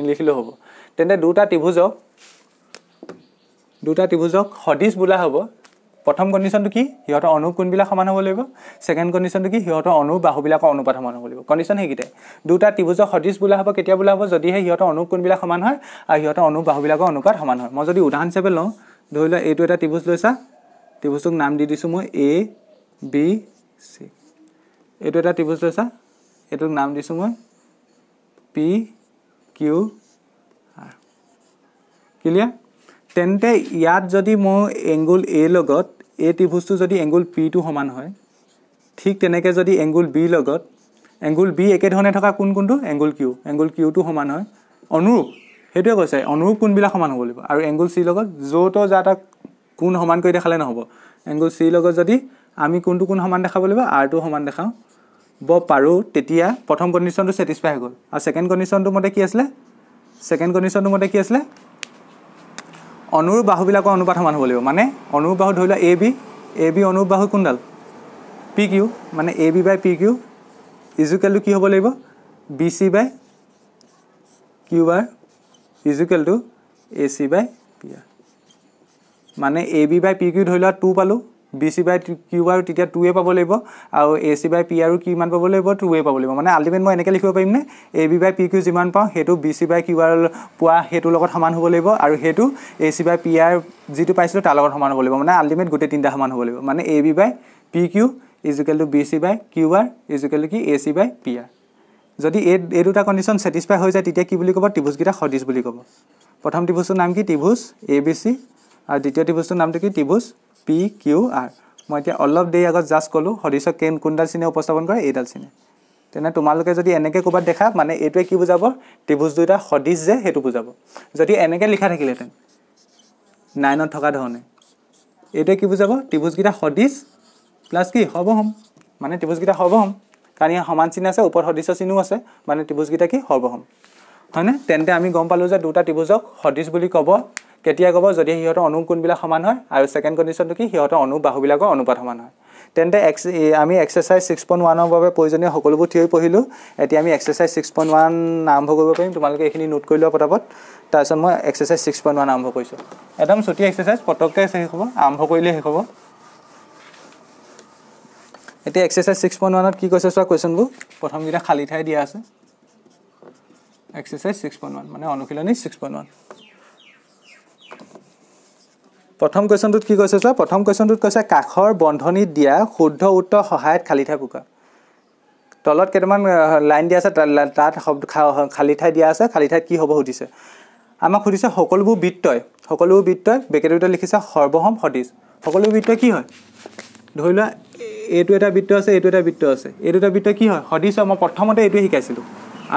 Speaker 1: নিলিখিলেও হ'ব তেন্তে দুটা ত্ৰিভুজক দুটা ত্ৰিভুজক সদৃশ বোলা হ'ব প্ৰথম কণ্ডিশ্যনটো কি সিহঁতৰ অনু কোনবিলাক সমান হ'ব লাগিব ছেকেণ্ড কণ্ডিশ্যনটো কি সিহঁতৰ অনু বাহুবিলাকৰ অনুপাত সমান হ'ব লাগিব কণ্ডিশ্যন সেইকেইটাই দুটা ত্ৰিভুজৰ সদৃশ বোলা হ'ব কেতিয়া বোলা হ'ব যদিহে সিহঁতৰ অনু কোনবিলাক সমান হয় আৰু সিহঁতৰ অনু বাহুবিলাকৰ অনুপাত সমান হয় মই যদি উদাহৰণ হিচাপে লওঁ ধৰি লওক এইটো এটা ত্ৰিভুজ লৈছা ত্ৰিভুজটোক নাম দি দিছোঁ মই এ বি চি এইটো এটা ত্ৰিভুজ লৈছা এইটোক নাম দিছোঁ মই পি কিউ আৰ ক্লিয়াৰ তেন্তে ইয়াত যদি মই এংগুল এ লগত এ ত্ৰিভুজটো যদি এংগুল পিটো সমান হয় ঠিক তেনেকৈ যদি এংগুল বি লগত এংগুল বি একেধৰণে থকা কোন কোনটো এংগুল কিউ এংগুল কিউটো সমান হয় অনুৰূপ সেইটোৱে কৈছে অনুৰূপ কোনবিলাক সমান হ'ব লাগিব আৰু এংগুল চিৰ লগত য'ত তাক কোন সমান কৰি দেখালে নহ'ব এংগুল চিৰ লগত যদি আমি কোনটো কোন সমান দেখাব লাগিব আৰটো সমান দেখাওঁ দেখাব পাৰোঁ তেতিয়া প্ৰথম কণ্ডিশ্যনটো ছেটিছফাই হৈ গ'ল আৰু ছেকেণ্ড কণ্ডিশ্যনটো মতে কি আছিলে ছেকেণ্ড কণ্ডিশ্যনটো মতে কি আছিলে অনুৰূপ বাহুবিলাকৰ অনুপাত সমান হ'ব লাগিব মানে অনুৰ বাহু ধৰি লোৱা এ বি এ বি অনুৰূপ বাহু কোনডাল পি কিউ মানে A B by P Q ইজুকেলটো কি হ'ব লাগিব B C by Q R ইজুকেলটো A C by P R মানে A B by P Q ধৰি লোৱা টু পালোঁ বি চি বাই কিউ আৰু তেতিয়া টুৱে পাব লাগিব আৰু এ চি বাই পি আৰু কিমান পাব লাগিব টুৱে পাব লাগিব মানে আল্টিমেট মই এনেকৈ লিখিব পাৰিমনে A B by P Q যিমান পাওঁ সেইটো B C by Q R পোৱা সেইটোৰ লগত সমান হ'ব লাগিব আৰু সেইটো A C by P R যিটো পাইছিলোঁ তাৰ লগত সমান হ'ব লাগিব মানে আল্টিমেট গোটেই তিনিটা সমান হ'ব লাগিব মানে A B by P Q equal to B C by Q R equal to কি A C by P R যদি এই এই দুটা কণ্ডিশ্যন চেটিছফাই হৈ যায় তেতিয়া কি বুলি ক'ব টিভুজকেইটা সদৃশ বুলি ক'ব প্ৰথম টিভুজটোৰ নাম কি টিভুজ এ বি চি আৰু দ্বিতীয় ত্ৰিভুজটোৰ নামটো কি ত্ৰিভুজ পি কিউ আৰ মই এতিয়া অলপ দেৰি আগত জাষ্ট ক'লোঁ সদৃশ কেন কোনডাল চিনে উপস্থাপন কৰে এইডাল চিনে তেনে তোমালোকে যদি এনেকৈ ক'ৰবাত দেখা মানে এইটোৱে কি বুজাব ত্ৰিভুজ দুটা সদৃশ যে সেইটো বুজাব যদি এনেকৈ লিখা থাকিলেহেঁতেন নাইনত থকা ধৰণে এইটোৱে কি বুজাব ত্ৰিভুজকেইটা সদৃশ প্লাছ কি হ'ব হ'ম মানে ত্ৰিভুজকেইটা হ'ব হ'ম কাৰণ ইয়াৰ সমান চিন আছে ওপৰত সদৃশ চিনো আছে মানে ত্ৰিভুজকেইটা কি সৰ্ব হ'ম হয়নে তেন্তে আমি গম পালোঁ যে দুটা ত্ৰিভুজক সদৃশ বুলি ক'ব কেতিয়া ক'ব যদি সিহঁতৰ অনু সমান হয় আৰু ছেকেণ্ড কণ্ডিশ্যনটো কি সিহঁতৰ অনু বাহুবিলাকৰ অনুপাত সমান হয় তেন্তে এক্স আমি এক্সাৰচাইজ ছিক্স পইণ্ট ওৱানৰ বাবে প্ৰয়োজনীয় সকলোবোৰ থিয়ৰি পঢ়িলোঁ এতিয়া আমি এক্সাৰচাইজ ছিক্স পইণ্ট ওৱান আৰম্ভ কৰিব পাৰিম তোমালোকে এইখিনি নোট কৰি লোৱা পটাপত তাৰপিছত মই এক্সাৰচাইজ ছিক্স পইণ্ট ওৱান আৰম্ভ কৰিছোঁ একদম চুটি এক্সাৰচাইজ পটককৈ শেষ হ'ব আৰম্ভ কৰিলে শেষ হ'ব এতিয়া এক্সাৰচাইজ ছিক্স পইণ্ট ওৱানত কি কৈছে চোৱা কুৱেশ্যনবোৰ প্ৰথমকেইটা খালী ঠাই দিয়া আছে এক্সাৰচাইজ ছিক্স পইণ্ট ওৱান মানে অনুশীলনী ছিক্স পইণ্ট ওৱান প্ৰথম কুৱেশ্যনটোত কি কৈছে চোৱা প্ৰথম কুৱেশ্যনটোত কৈছে কাষৰ বন্ধনীত দিয়া শুদ্ধ উত্তৰ সহায়ত খালী ঠাই কুকুৰা তলত কেইটামান লাইন দিয়া আছে তাত শব্দ খালী ঠাই দিয়া আছে খালী ঠাইত কি হ'ব সুধিছে আমাক সুধিছে সকলোবোৰ বৃত্তই সকলোবোৰ বৃত্তই বেকেট বেকেটৰিতে লিখিছে সৰ্বসম সদৃশ সকলোবোৰ বৃত্তই কি হয় ধৰি লোৱা এইটো এটা বৃত্ত আছে এইটো এটা বৃত্ত আছে এইটো এটা বৃত্ত কি হয় সদৃশ হয় মই প্ৰথমতে এইটোৱে শিকাইছিলোঁ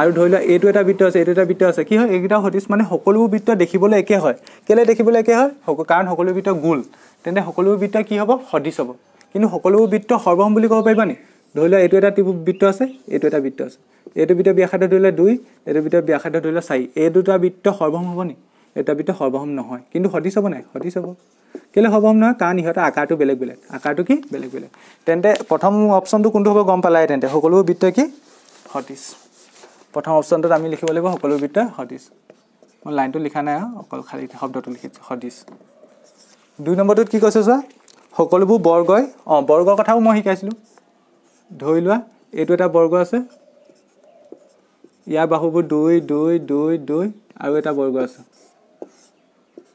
Speaker 1: আৰু ধৰি লোৱা এইটো এটা বৃত্ত আছে এইটো এটা বৃত্ত আছে কি হয় এইকেইটা সদৃশ মানে সকলো বৃত্ত দেখিবলৈ একে হয় কেলে দেখিবলৈ একে হয় কাৰণ সকলো বৃত্ত গোল তেন্তে সকলো বৃত্ত কি হ'ব সদৃশ হ'ব কিন্তু সকলো বৃত্ত সৰ্বসম বুলি ক'ব পাৰিবানি ধৰি লোৱা এইটো এটা বৃত্ত আছে এইটো এটা বৃত্ত আছে এইটো বৃত্ত ব্যাসাৰ্থ লোৱা দুই এইটো বৃত্ত ব্যাসাৰ্থ লোৱা চাৰি এই দুটা বৃত্ত সৰ্বম হ'ব নি এটা বৃত্ত সৰ্বসম নহয় কিন্তু সদৃশ হ'ব নাই সদৃশ হ'ব কেলৈ সৰ্বম নহয় কাৰণ ইহঁতৰ আকাৰটো বেলেগ বেলেগ আকাৰটো কি বেলেগ বেলেগ তেন্তে প্ৰথম অপশ্যনটো কোনটো হ'ব গম পালাই তেন্তে সকলো বৃত্ত কি সদৃশ প্ৰথম অপশ্যনটোত আমি লিখিব লাগিব সকলো বিদ্যা সদৃশ মই লাইনটো লিখা নাই আৰু অকল খালী শব্দটো লিখিছোঁ সদৃশ দুই নম্বৰটোত কি কৈছোঁ চোৱা সকলোবোৰ বৰ্গই অঁ বৰ্গৰ কথাও মই শিকাইছিলোঁ ধৰি লোৱা এইটো এটা বৰ্গ আছে ইয়াৰ বাহুবোৰ দুই দুই দুই দুই আৰু এটা বৰ্গ আছে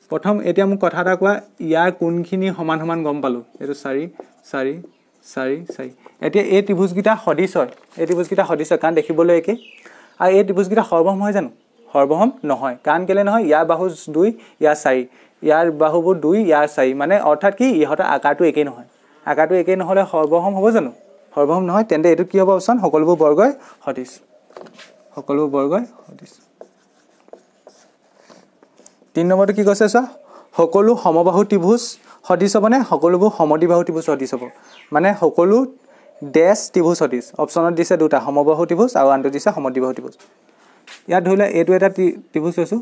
Speaker 1: প্ৰথম এতিয়া মোক কথা এটা কোৱা ইয়াৰ কোনখিনি সমান সমান গম পালোঁ এইটো চাৰি চাৰি চাৰি চাৰি এতিয়া এই ত্ৰিভোজকেইটা সদৃশ হয় এই ত্ৰিভোজকেইটা সদৃশ হয় কাৰণ দেখিবলৈ একেই আৰু এই ত্ৰিভুজকেইটা সৰ্বসম হয় জানো সৰ্বসম নহয় কাৰণ কেলৈ নহয় ইয়াৰ বাহু দুই ইয়াৰ চাৰি ইয়াৰ বাহুবোৰ দুই ইয়াৰ চাৰি মানে অৰ্থাৎ কি ইহঁতৰ আকাৰটো একেই নহয় আকাৰটো একেই নহ'লে সৰ্বসম হ'ব জানো সৰ্বসম নহয় তেন্তে এইটো কি হ'ব অপশ্যন সকলোবোৰ বৰ্গই সদৃশ সকলোবোৰ বৰ্গই সদৃশ তিনি নম্বৰটো কি কৈছে চোৱা সকলো সমবাহু ত্ৰিভুজ সদৃশ হ'বনে সকলোবোৰ সমদ্বিবাহু ত্ৰিভুজ সদৃশ হ'ব মানে সকলো ডেছ ত্ৰিভুজ সদৃশ অপশ্যনত দিছে দুটা সমবাহু ত্ৰিভুজ আৰু আনটো দিছে সমদ্বিবাহু ত্ৰিভুজ ইয়াত ধৰি লোৱা এইটো এটা ত্ৰিভুজ লৈছোঁ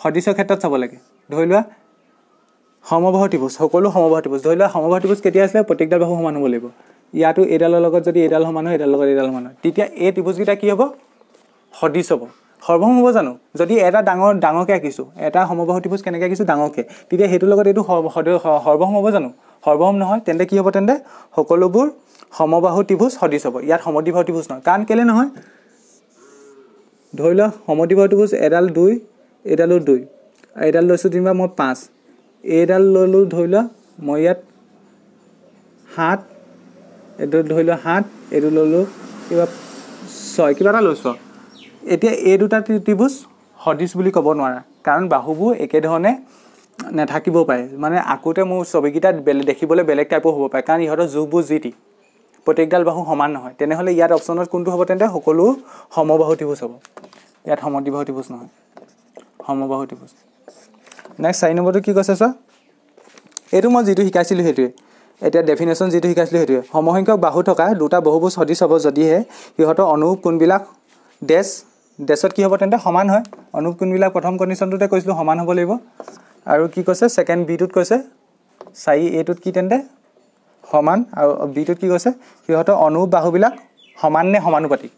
Speaker 1: সদৃশৰ ক্ষেত্ৰত চাব লাগে ধৰি লোৱা সমবাহু ত্ৰিভুজ সকলো সমবাহু ত্ৰিভুজ ধৰি লোৱা সমবাহু ত্ৰিভুজ কেতিয়া আছিলে প্ৰত্যেকডাল বাহু সমান হ'ব লাগিব ইয়াতো এইডালৰ লগত যদি এইডাল সমান হয় এইডাল লগত এইডাল সমান হয় তেতিয়া এই ত্ৰিভুজকেইটা কি হ'ব সদৃশ হ'ব সৰ্বম হ'ব জানো যদি এটা ডাঙৰ ডাঙৰকৈ আঁকিছোঁ এটা সমবাহু ত্ৰিভুজ কেনেকৈ আঁকিছোঁ ডাঙৰকৈ তেতিয়া সেইটোৰ লগত এইটো সৰ্বম হ'ব জানো সৰ্বসম নহয় তেন্তে কি হ'ব তেন্তে সকলোবোৰ সমবাহু ত্ৰিভুজ সদৃশ হ'ব ইয়াত সমদ্বিভাৱ ত্ৰিভুজ নহয় কাৰণ কেলে নহয় ধৰি লওক সমদ্বিভাৱ ত্ৰিভুজ এডাল দুই এডালো দুই এইডাল লৈছোঁ যেনিবা মই পাঁচ এইডাল ল'লোঁ ধৰি লওক মই ইয়াত সাত এইটো ধৰি লওক সাত এইটো ল'লোঁ কিবা ছয় কিবা এটা লৈছোঁ এতিয়া এই দুটা ত্ৰিভুজ সদৃশ বুলি ক'ব নোৱাৰা কাৰণ বাহুবোৰ একেধৰণে নাথাকিবও পাৰে মানে আকৌতে মোৰ ছবিকেইটা বেলেগ দেখিবলৈ বেলেগ টাইপৰ হ'ব পাৰে কাৰণ ইহঁতৰ জোখবোৰ যি টি প্ৰত্যেকডাল বাহু সমান নহয় তেনেহ'লে ইয়াত অপশ্যনত কোনটো হ'ব তেন্তে সকলো সমবাহু ত্ৰিভোজ হ'ব ইয়াত সমদ্বিবাহু ত্ৰিভোজ নহয় সমবাহু ত্ৰিভোজ নেক্সট চাৰি নম্বৰটো কি কৈছে চোৱা এইটো মই যিটো শিকাইছিলোঁ সেইটোৱে এতিয়া ডেফিনেশ্যন যিটো শিকাইছিলোঁ সেইটোৱে সমসংখ্যক বাহু থকা দুটা বহুবোৰ সদৃশ হ'ব যদিহে সিহঁতৰ অনুৰূপ কোনবিলাক ডেছ ডেছত কি হ'ব তেন্তে সমান হয় অনুৰূপ কোনবিলাক প্ৰথম কণ্ডিশ্যনটোতে কৈছিলোঁ সমান হ'ব লাগিব আৰু কি কৈছে ছেকেণ্ড বিটোত কৈছে চাৰি এটোত কি তেন্তে সমান আৰু বিটোত কি কৈছে সিহঁতৰ অনু বাহুবিলাক সমান নে সমানুপাতিক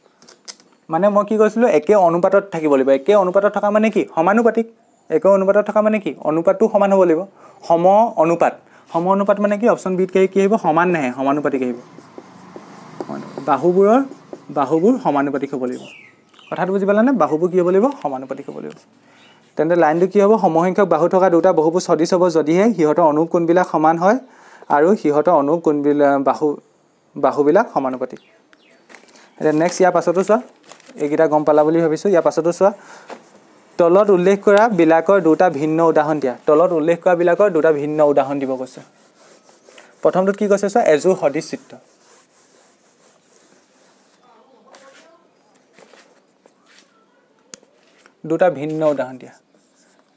Speaker 1: মানে মই কি কৈছিলোঁ একে অনুপাতত থাকিব লাগিব একে অনুপাতত থকা মানে কি সমানুপাতিক একে অনুপাতত থকা মানে কি অনুপাতটো সমান হ'ব লাগিব সম অনুপাত সম অনুপাত মানে কি অপশ্যন বিত কি আহিব সমান নাহে সমানুপাতিক আহিব বাহুবোৰৰ বাহুবোৰ সমানুপাতিক হ'ব লাগিব কথাটো বুজি পালানে বাহুবোৰ কি হ'ব লাগিব সমানুপাতিক হ'ব লাগিব তেন্তে লাইনটো কি হ'ব সমসংখ্যক বাহু থকা দুটা বহুবোৰ সদৃশ হ'ব যদিহে সিহঁতৰ অনুপ কোনবিলাক সমান হয় আৰু সিহঁতৰ অনুপ কোনবিলাক বাহু বাহুবিলাক সমানুপাতিক এতিয়া নেক্সট ইয়াৰ পাছতো চোৱা এইকেইটা গম পালা বুলি ভাবিছোঁ ইয়াৰ পাছতো চোৱা তলত উল্লেখ কৰা বিলাকৰ দুটা ভিন্ন উদাহৰণ দিয়া তলত উল্লেখ কৰা বিলাকৰ দুটা ভিন্ন উদাহৰণ দিব কৈছে প্ৰথমটোত কি কৈছে চোৱা এযোৰ সদৃশ চিত্ৰ দুটা ভিন্ন উদাহৰণ দিয়া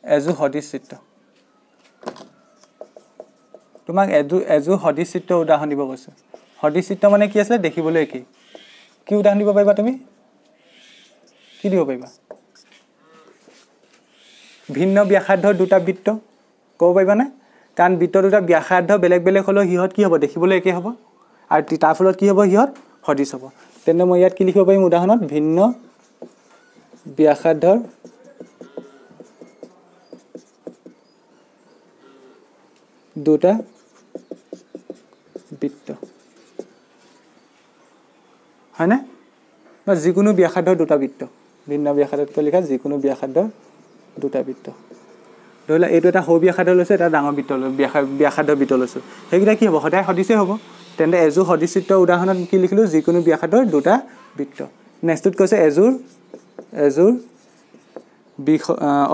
Speaker 1: এযোৰ সদৃশ চিত্ৰ তোমাক এযোৰ এযোৰ সদৃশ চিত্ৰ উদাহৰণ দিব কৈছোঁ সদৃশ চিত্ৰ মানে কি আছিলে দেখিবলৈ একেই কি উদাহৰণ দিব পাৰিবা তুমি কি দিব পাৰিবা ভিন্ন ব্যাসাৰ্ধ দুটা বৃত্ত ক'ব পাৰিবানে কাৰণ বৃত্ত দুটা ব্যাসাৰ্ধ বেলেগ বেলেগ হ'লেও সিহঁত কি হ'ব দেখিবলৈ একেই হ'ব আৰু তাৰ ফলত কি হ'ব সিহঁত সদৃশ হ'ব তেন্তে মই ইয়াত কি লিখিব পাৰিম উদাহৰণত ভিন্ন ব্যাসাৰ্ধৰ দুটা বৃত্ত হয়নে বা যিকোনো ব্যাসাৰ্ধৰ দুটা বৃত্ত ভিন্ন ব্যাসাৰ্ধতকৈ লিখা যিকোনো ব্যাসাৰ্ধৰ দুটা বৃত্ত ধৰি লওক এইটো এটা সৰু ব্যাসাৰ্ধ লৈছোঁ এটা ডাঙৰ বৃত্ত লৈ ব্যাসা ব্যাসাৰ্ধৰ বৃত্ত লৈছোঁ সেইকেইটা কি হ'ব সদায় সদৃশ্যেই হ'ব তেন্তে এযোৰ সদৃশিত উদাহৰণত কি লিখিলোঁ যিকোনো ব্যাসাৰ্ধৰ দুটা বৃত্ত নেক্সটটোত কৈছে এযোৰ এযোৰ বিষ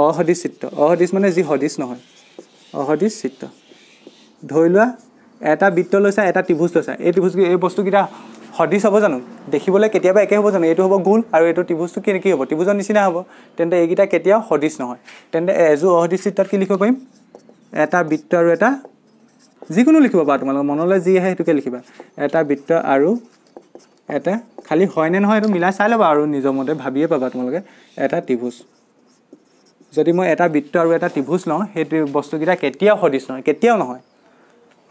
Speaker 1: অসদৃশ চিত্ৰ অসদৃশ মানে যি সদৃশ নহয় অসদৃশ চিত্ৰ ধৰি লোৱা এটা বৃত্ত লৈছা এটা ত্ৰিভুজ লৈছা এই ত্ৰিভুজ এই বস্তুকেইটা সদৃশ হ'ব জানো দেখিবলৈ কেতিয়াবা একে হ'ব জানো এইটো হ'ব গোল আৰু এইটো ত্ৰিভুজটো কি কি হ'ব ত্ৰিভুজৰ নিচিনা হ'ব তেন্তে এইকেইটা কেতিয়াও সদৃশ নহয় তেন্তে এযোৰ অসদৃশ চিত্ৰত কি লিখিব পাৰিম এটা বৃত্ত আৰু এটা যিকোনো লিখিব পাৰা তোমালোকৰ মনলৈ যি আহে সেইটোকে লিখিবা এটা বৃত্ত আৰু এটা খালি হয়নে নহয় এইটো মিলাই চাই ল'বা আৰু নিজৰ মতে ভাবিয়ে পাবা তোমালোকে এটা ত্ৰিভুজ যদি মই এটা বৃত্ত আৰু এটা ত্ৰিভুজ লওঁ সেই বস্তুকেইটা কেতিয়াও সদৃশ নহয় কেতিয়াও নহয়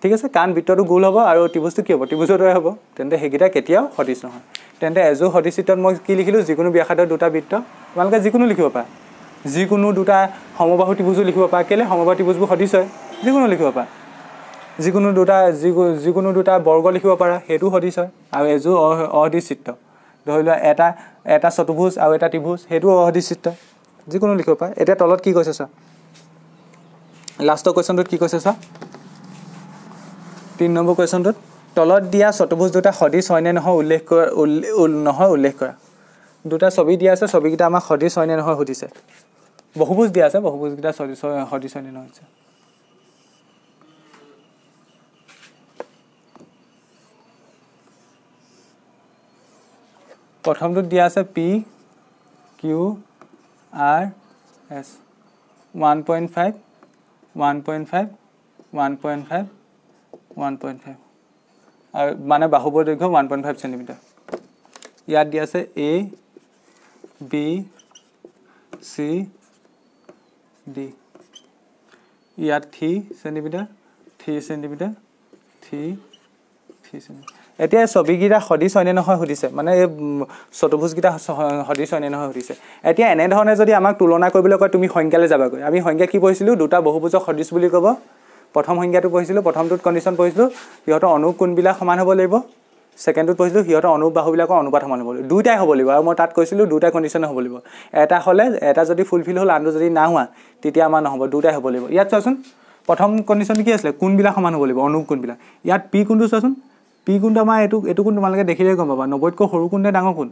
Speaker 1: ঠিক আছে কাৰণ বৃত্তটো গোল হ'ব আৰু ত্ৰিভুজটো কি হ'ব ত্ৰিভুজৰ দৰে হ'ব তেন্তে সেইকেইটা কেতিয়াও সদৃশ নহয় তেন্তে এযোৰ সদৃশিত্ৰত মই কি লিখিলোঁ যিকোনো ব্যাসাদৰ দুটা বৃত্ত তোমালোকে যিকোনো লিখিব পাৰা যিকোনো দুটা সমবাহু ত্ৰিভুজো লিখিব পাৰা কেলৈ সমবাহু ত্ৰিভুজবোৰ সদৃশ হয় যিকোনো লিখিব পাৰা যিকোনো দুটা যিকোনো যিকোনো দুটা বৰ্গ লিখিব পাৰা সেইটোও সদৃশ হয় আৰু এযোৰ অ অদৃশিত্ৰ ধৰি লোৱা এটা এটা চতুভুজ আৰু এটা ত্ৰিভুজ সেইটো অসদৃশিত্ৰ যিকোনো লিখিব পাৰে এতিয়া তলত কি কৈছে চোৱা লাষ্টৰ কুৱেশ্যনটোত কি কৈছে চোৱা তিনি নম্বৰ কুৱেশ্যনটোত তলত দিয়া চতুভুজ দুটা সদৃশ হয়নে নহয় উল্লেখ কৰা উল্লে নহয় উল্লেখ কৰা দুটা ছবি দিয়া আছে ছবিকেইটা আমাক সদৃশ হয়নে নহয় সুধিছে বহুভোজ দিয়া আছে বহুভোজকেইটা সদৃশ সদৃশ হয়নে নহয় হৈছে প্ৰথমটোত দিয়া আছে P Q R S one point five one point five one point five 1.5 মানে বাহুবৰ দৈৰ্ঘ্য 1.5 পইণ্ট ফাইভ চেণ্টিমিটাৰ ইয়াত দিয়া আছে এ বি চি ডি ইয়াত three centimetre three centimetre three three centimetre এতিয়া এই ছবিকেইটা সদৃশ হয়নে নহয় সুধিছে মানে এই চতুৰ্ভুজকেইটা সদৃশ হয়নে নহয় সুধিছে এতিয়া এনেধৰণে যদি আমাক তুলনা কৰিবলৈ কয় তুমি সংখ্যালৈ যাবাগৈ আমি সংখ্যা কি পঢ়িছিলোঁ দুটা বহুভুজক সদৃশ বুলি ক'ব প্ৰথম সংখ্যাটো পঢ়িছিলোঁ প্ৰথমটোত কণ্ডিশ্যন পঢ়িছিলোঁ সিহঁতৰ অনু কোনবিলাক সমান হ'ব লাগিব ছেকেণ্ডটোত পঢ়িছিলোঁ সিহঁতৰ অনু বাহুবিলাকৰ অনুপাত সমান হ'ব লাগিব দুয়োটাই হ'ব লাগিব আৰু মই তাত কৈছিলোঁ দুটাই কণ্ডিশ্যনে হ'ব লাগিব এটা হ'লে এটা যদি ফুলফিল হ'ল আনটো যদি না হোৱা তেতিয়া আমাৰ নহ'ব দুয়োটাই হ'ব লাগিব ইয়াত চোৱাচোন প্ৰথম কণ্ডিশ্যন কি আছিলে কোনবিলাক সমান হ'ব লাগিব অনু কোনবিলাক ইয়াত পি কোনটো চোৱাচোন পি কোনটো আমাৰ এইটো এইটো কোন তোমালোকে দেখিলে গম পাবা নব্বৈতকৈ সৰু কোন নে ডাঙৰ কোন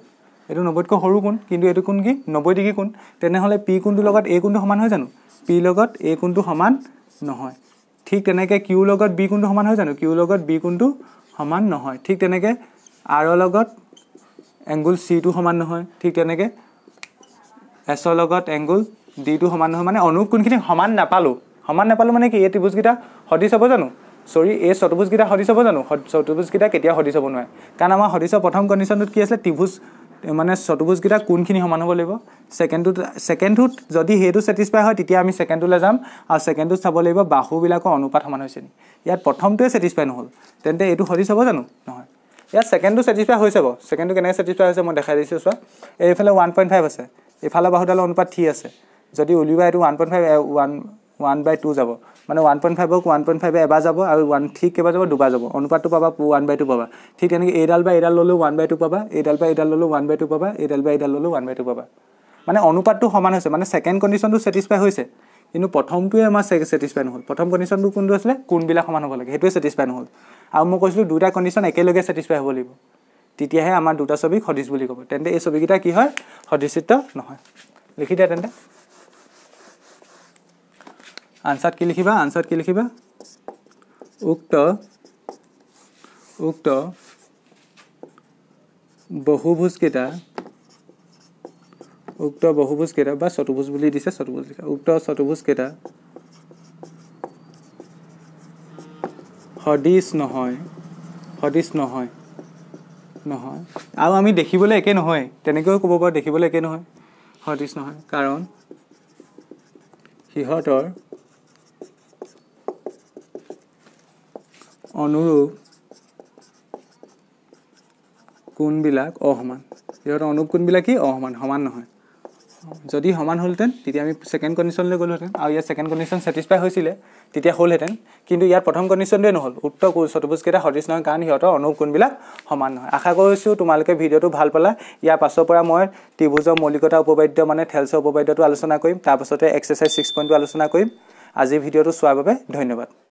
Speaker 1: এইটো নব্বৈতকৈ সৰু কোন কিন্তু এইটো কোন কি নব্বৈ ডিগ্ৰী কোন তেনেহ'লে পি কোনটোৰ লগত এই কোনটো সমান হয় জানো পিৰ লগত এই কোনটো সমান নহয় ঠিক তেনেকৈ কিউ লগত বি কোনটো সমান হয় জানো কিউ লগত বি কোনটো সমান নহয় ঠিক তেনেকৈ আৰৰ লগত এংগুল চিটো সমান নহয় ঠিক তেনেকৈ এছৰ লগত এংগুল ডিটো সমান নহয় মানে অনুৰূপ কোনখিনি সমান নাপালোঁ সমান নাপালোঁ মানে কি এই ত্ৰিভুজকেইটা সদৃশ হ'ব জানো চৰি এই চতুভুজকেইটা সদৃশ হ'ব জানো চতুভুজকেইটা কেতিয়াও সদৃশ হ'ব নোৱাৰে কাৰণ আমাৰ সদৃশ প্ৰথম কণ্ডিশ্যনটোত কি আছিলে ত্ৰিভুজ মানে চতুভুজকেইটা কোনখিনি সমান হ'ব লাগিব ছেকেণ্ডটোত ছেকেণ্ডটোত যদি সেইটো ছেটিছফাই হয় তেতিয়া আমি ছেকেণ্ডটোলৈ যাম আৰু ছেকেণ্ডটোত চাব লাগিব বাহুবিলাকৰ অনুপাত সমান হৈছে নেকি ইয়াত প্ৰথমটোৱে ছেটিছফাই নহ'ল তেন্তে এইটো সদৃশ হ'ব জানো নহয় ইয়াত ছেকেণ্ডটো ছেটিছফাই হৈছে বাৰু ছেকেণ্ডটো কেনেকৈ ছেটিছফাই হৈছে মই দেখাই দিছোঁ চোৱা এইফালে ওৱান পইণ্ট ফাইভ আছে ইফালে বাহুডালৰ অনুপাত থ্ৰী আছে যদি উলিওৱা এইটো one point five one one by two যাব মানে ওৱান পইণ্ট ফাইভক ওৱান পইণ্ট ফাইভে এবাৰ যাব আৰু ওৱান ঠিক কেইবাৰ যাব দুবাৰ যাব অনুপাতটো পাবা ওৱান বাই টু পাবা ঠিক তেনেকৈ এইডাল বা এইডাল ল'লেও ওৱান বাই টু পাবা এইডাল বা এইডাল ল'লেও ওৱান বাই টু পাবা এইডাল বা এইডাল ল'লেও ওৱান বাই টু পাবা মানে অনুপাতটো সমান হৈছে মানে ছেকেণ্ড কণ্ডিশ্যনটো ছেটিছফাই হৈছে কিন্তু প্ৰথমটোৱে আমাৰ ছেটিছফাই নহ'ল প্ৰথম কণ্ডিশ্যনটো কোনটো আছিলে কোনবিলাক সমান হ'ব লাগে সেইটোৱে ছেটিছফাই নহ'ল আৰু মই কৈছিলোঁ দুটা কণ্ডিশ্যন একেলগে ছেটিছফাই হ'ব লাগিব তেতিয়াহে আমাৰ দুটা ছবিক সদৃশ বুলি ক'ব তেন্তে এই ছবিকেইটা কি হয় সদৃশিত নহয় লিখি দিয়া তেন্তে আনসার কি লিখিবা আনসার কি লিখিবা উক্ত উক্ত বহুভুজ কেটা উক্ত বহুভুজ কেটা বা চতুভুজ বুলি দিছে চতুভুজ লিখা উক্ত চতুভুজ কেটা সদৃশ নহয় সদৃশ নহয় নহয় আৰু আমি দেখিবলৈ একে নহয় তেনেকৈও ক'ব পাৰোঁ দেখিবলৈ একে নহয় সদৃশ নহয় কাৰণ সিহঁতৰ অনুৰূপ কোণবিলাক অসমান সিহঁতৰ অনুৰূপ কোণবিলাক কি অসমান সমান নহয় যদি সমান হ'লহেঁতেন তেতিয়া আমি ছেকেণ্ড কণ্ডিশ্যনলৈ গ'লোহেঁতেন আৰু ইয়াৰ ছেকেণ্ড কণ্ডিশ্যন ছেটিছফাই হৈছিলে তেতিয়া হ'লহেঁতেন কিন্তু ইয়াত প্ৰথম কণ্ডিশ্যনটোৱে নহ'ল উত্তৰ চতুভুজকেইটা সদৃশ নহয় কাৰণ সিহঁতৰ অনুৰূপ কোণবিলাক সমান নহয় আশা কৰিছোঁ তোমালোকে ভিডিঅ'টো ভাল পালা ইয়াৰ পাছৰ পৰা মই ত্ৰিভুজৰ মৌলিকতা উপবাদ্য মানে থেলছৰ উপবাদ্যটো আলোচনা কৰিম তাৰপাছতে এক্সাৰচাইজ ছিক্স পইণ্টটো আলোচনা কৰিম আজিৰ ভিডিঅ'টো চোৱাৰ বাবে ধন্যবাদ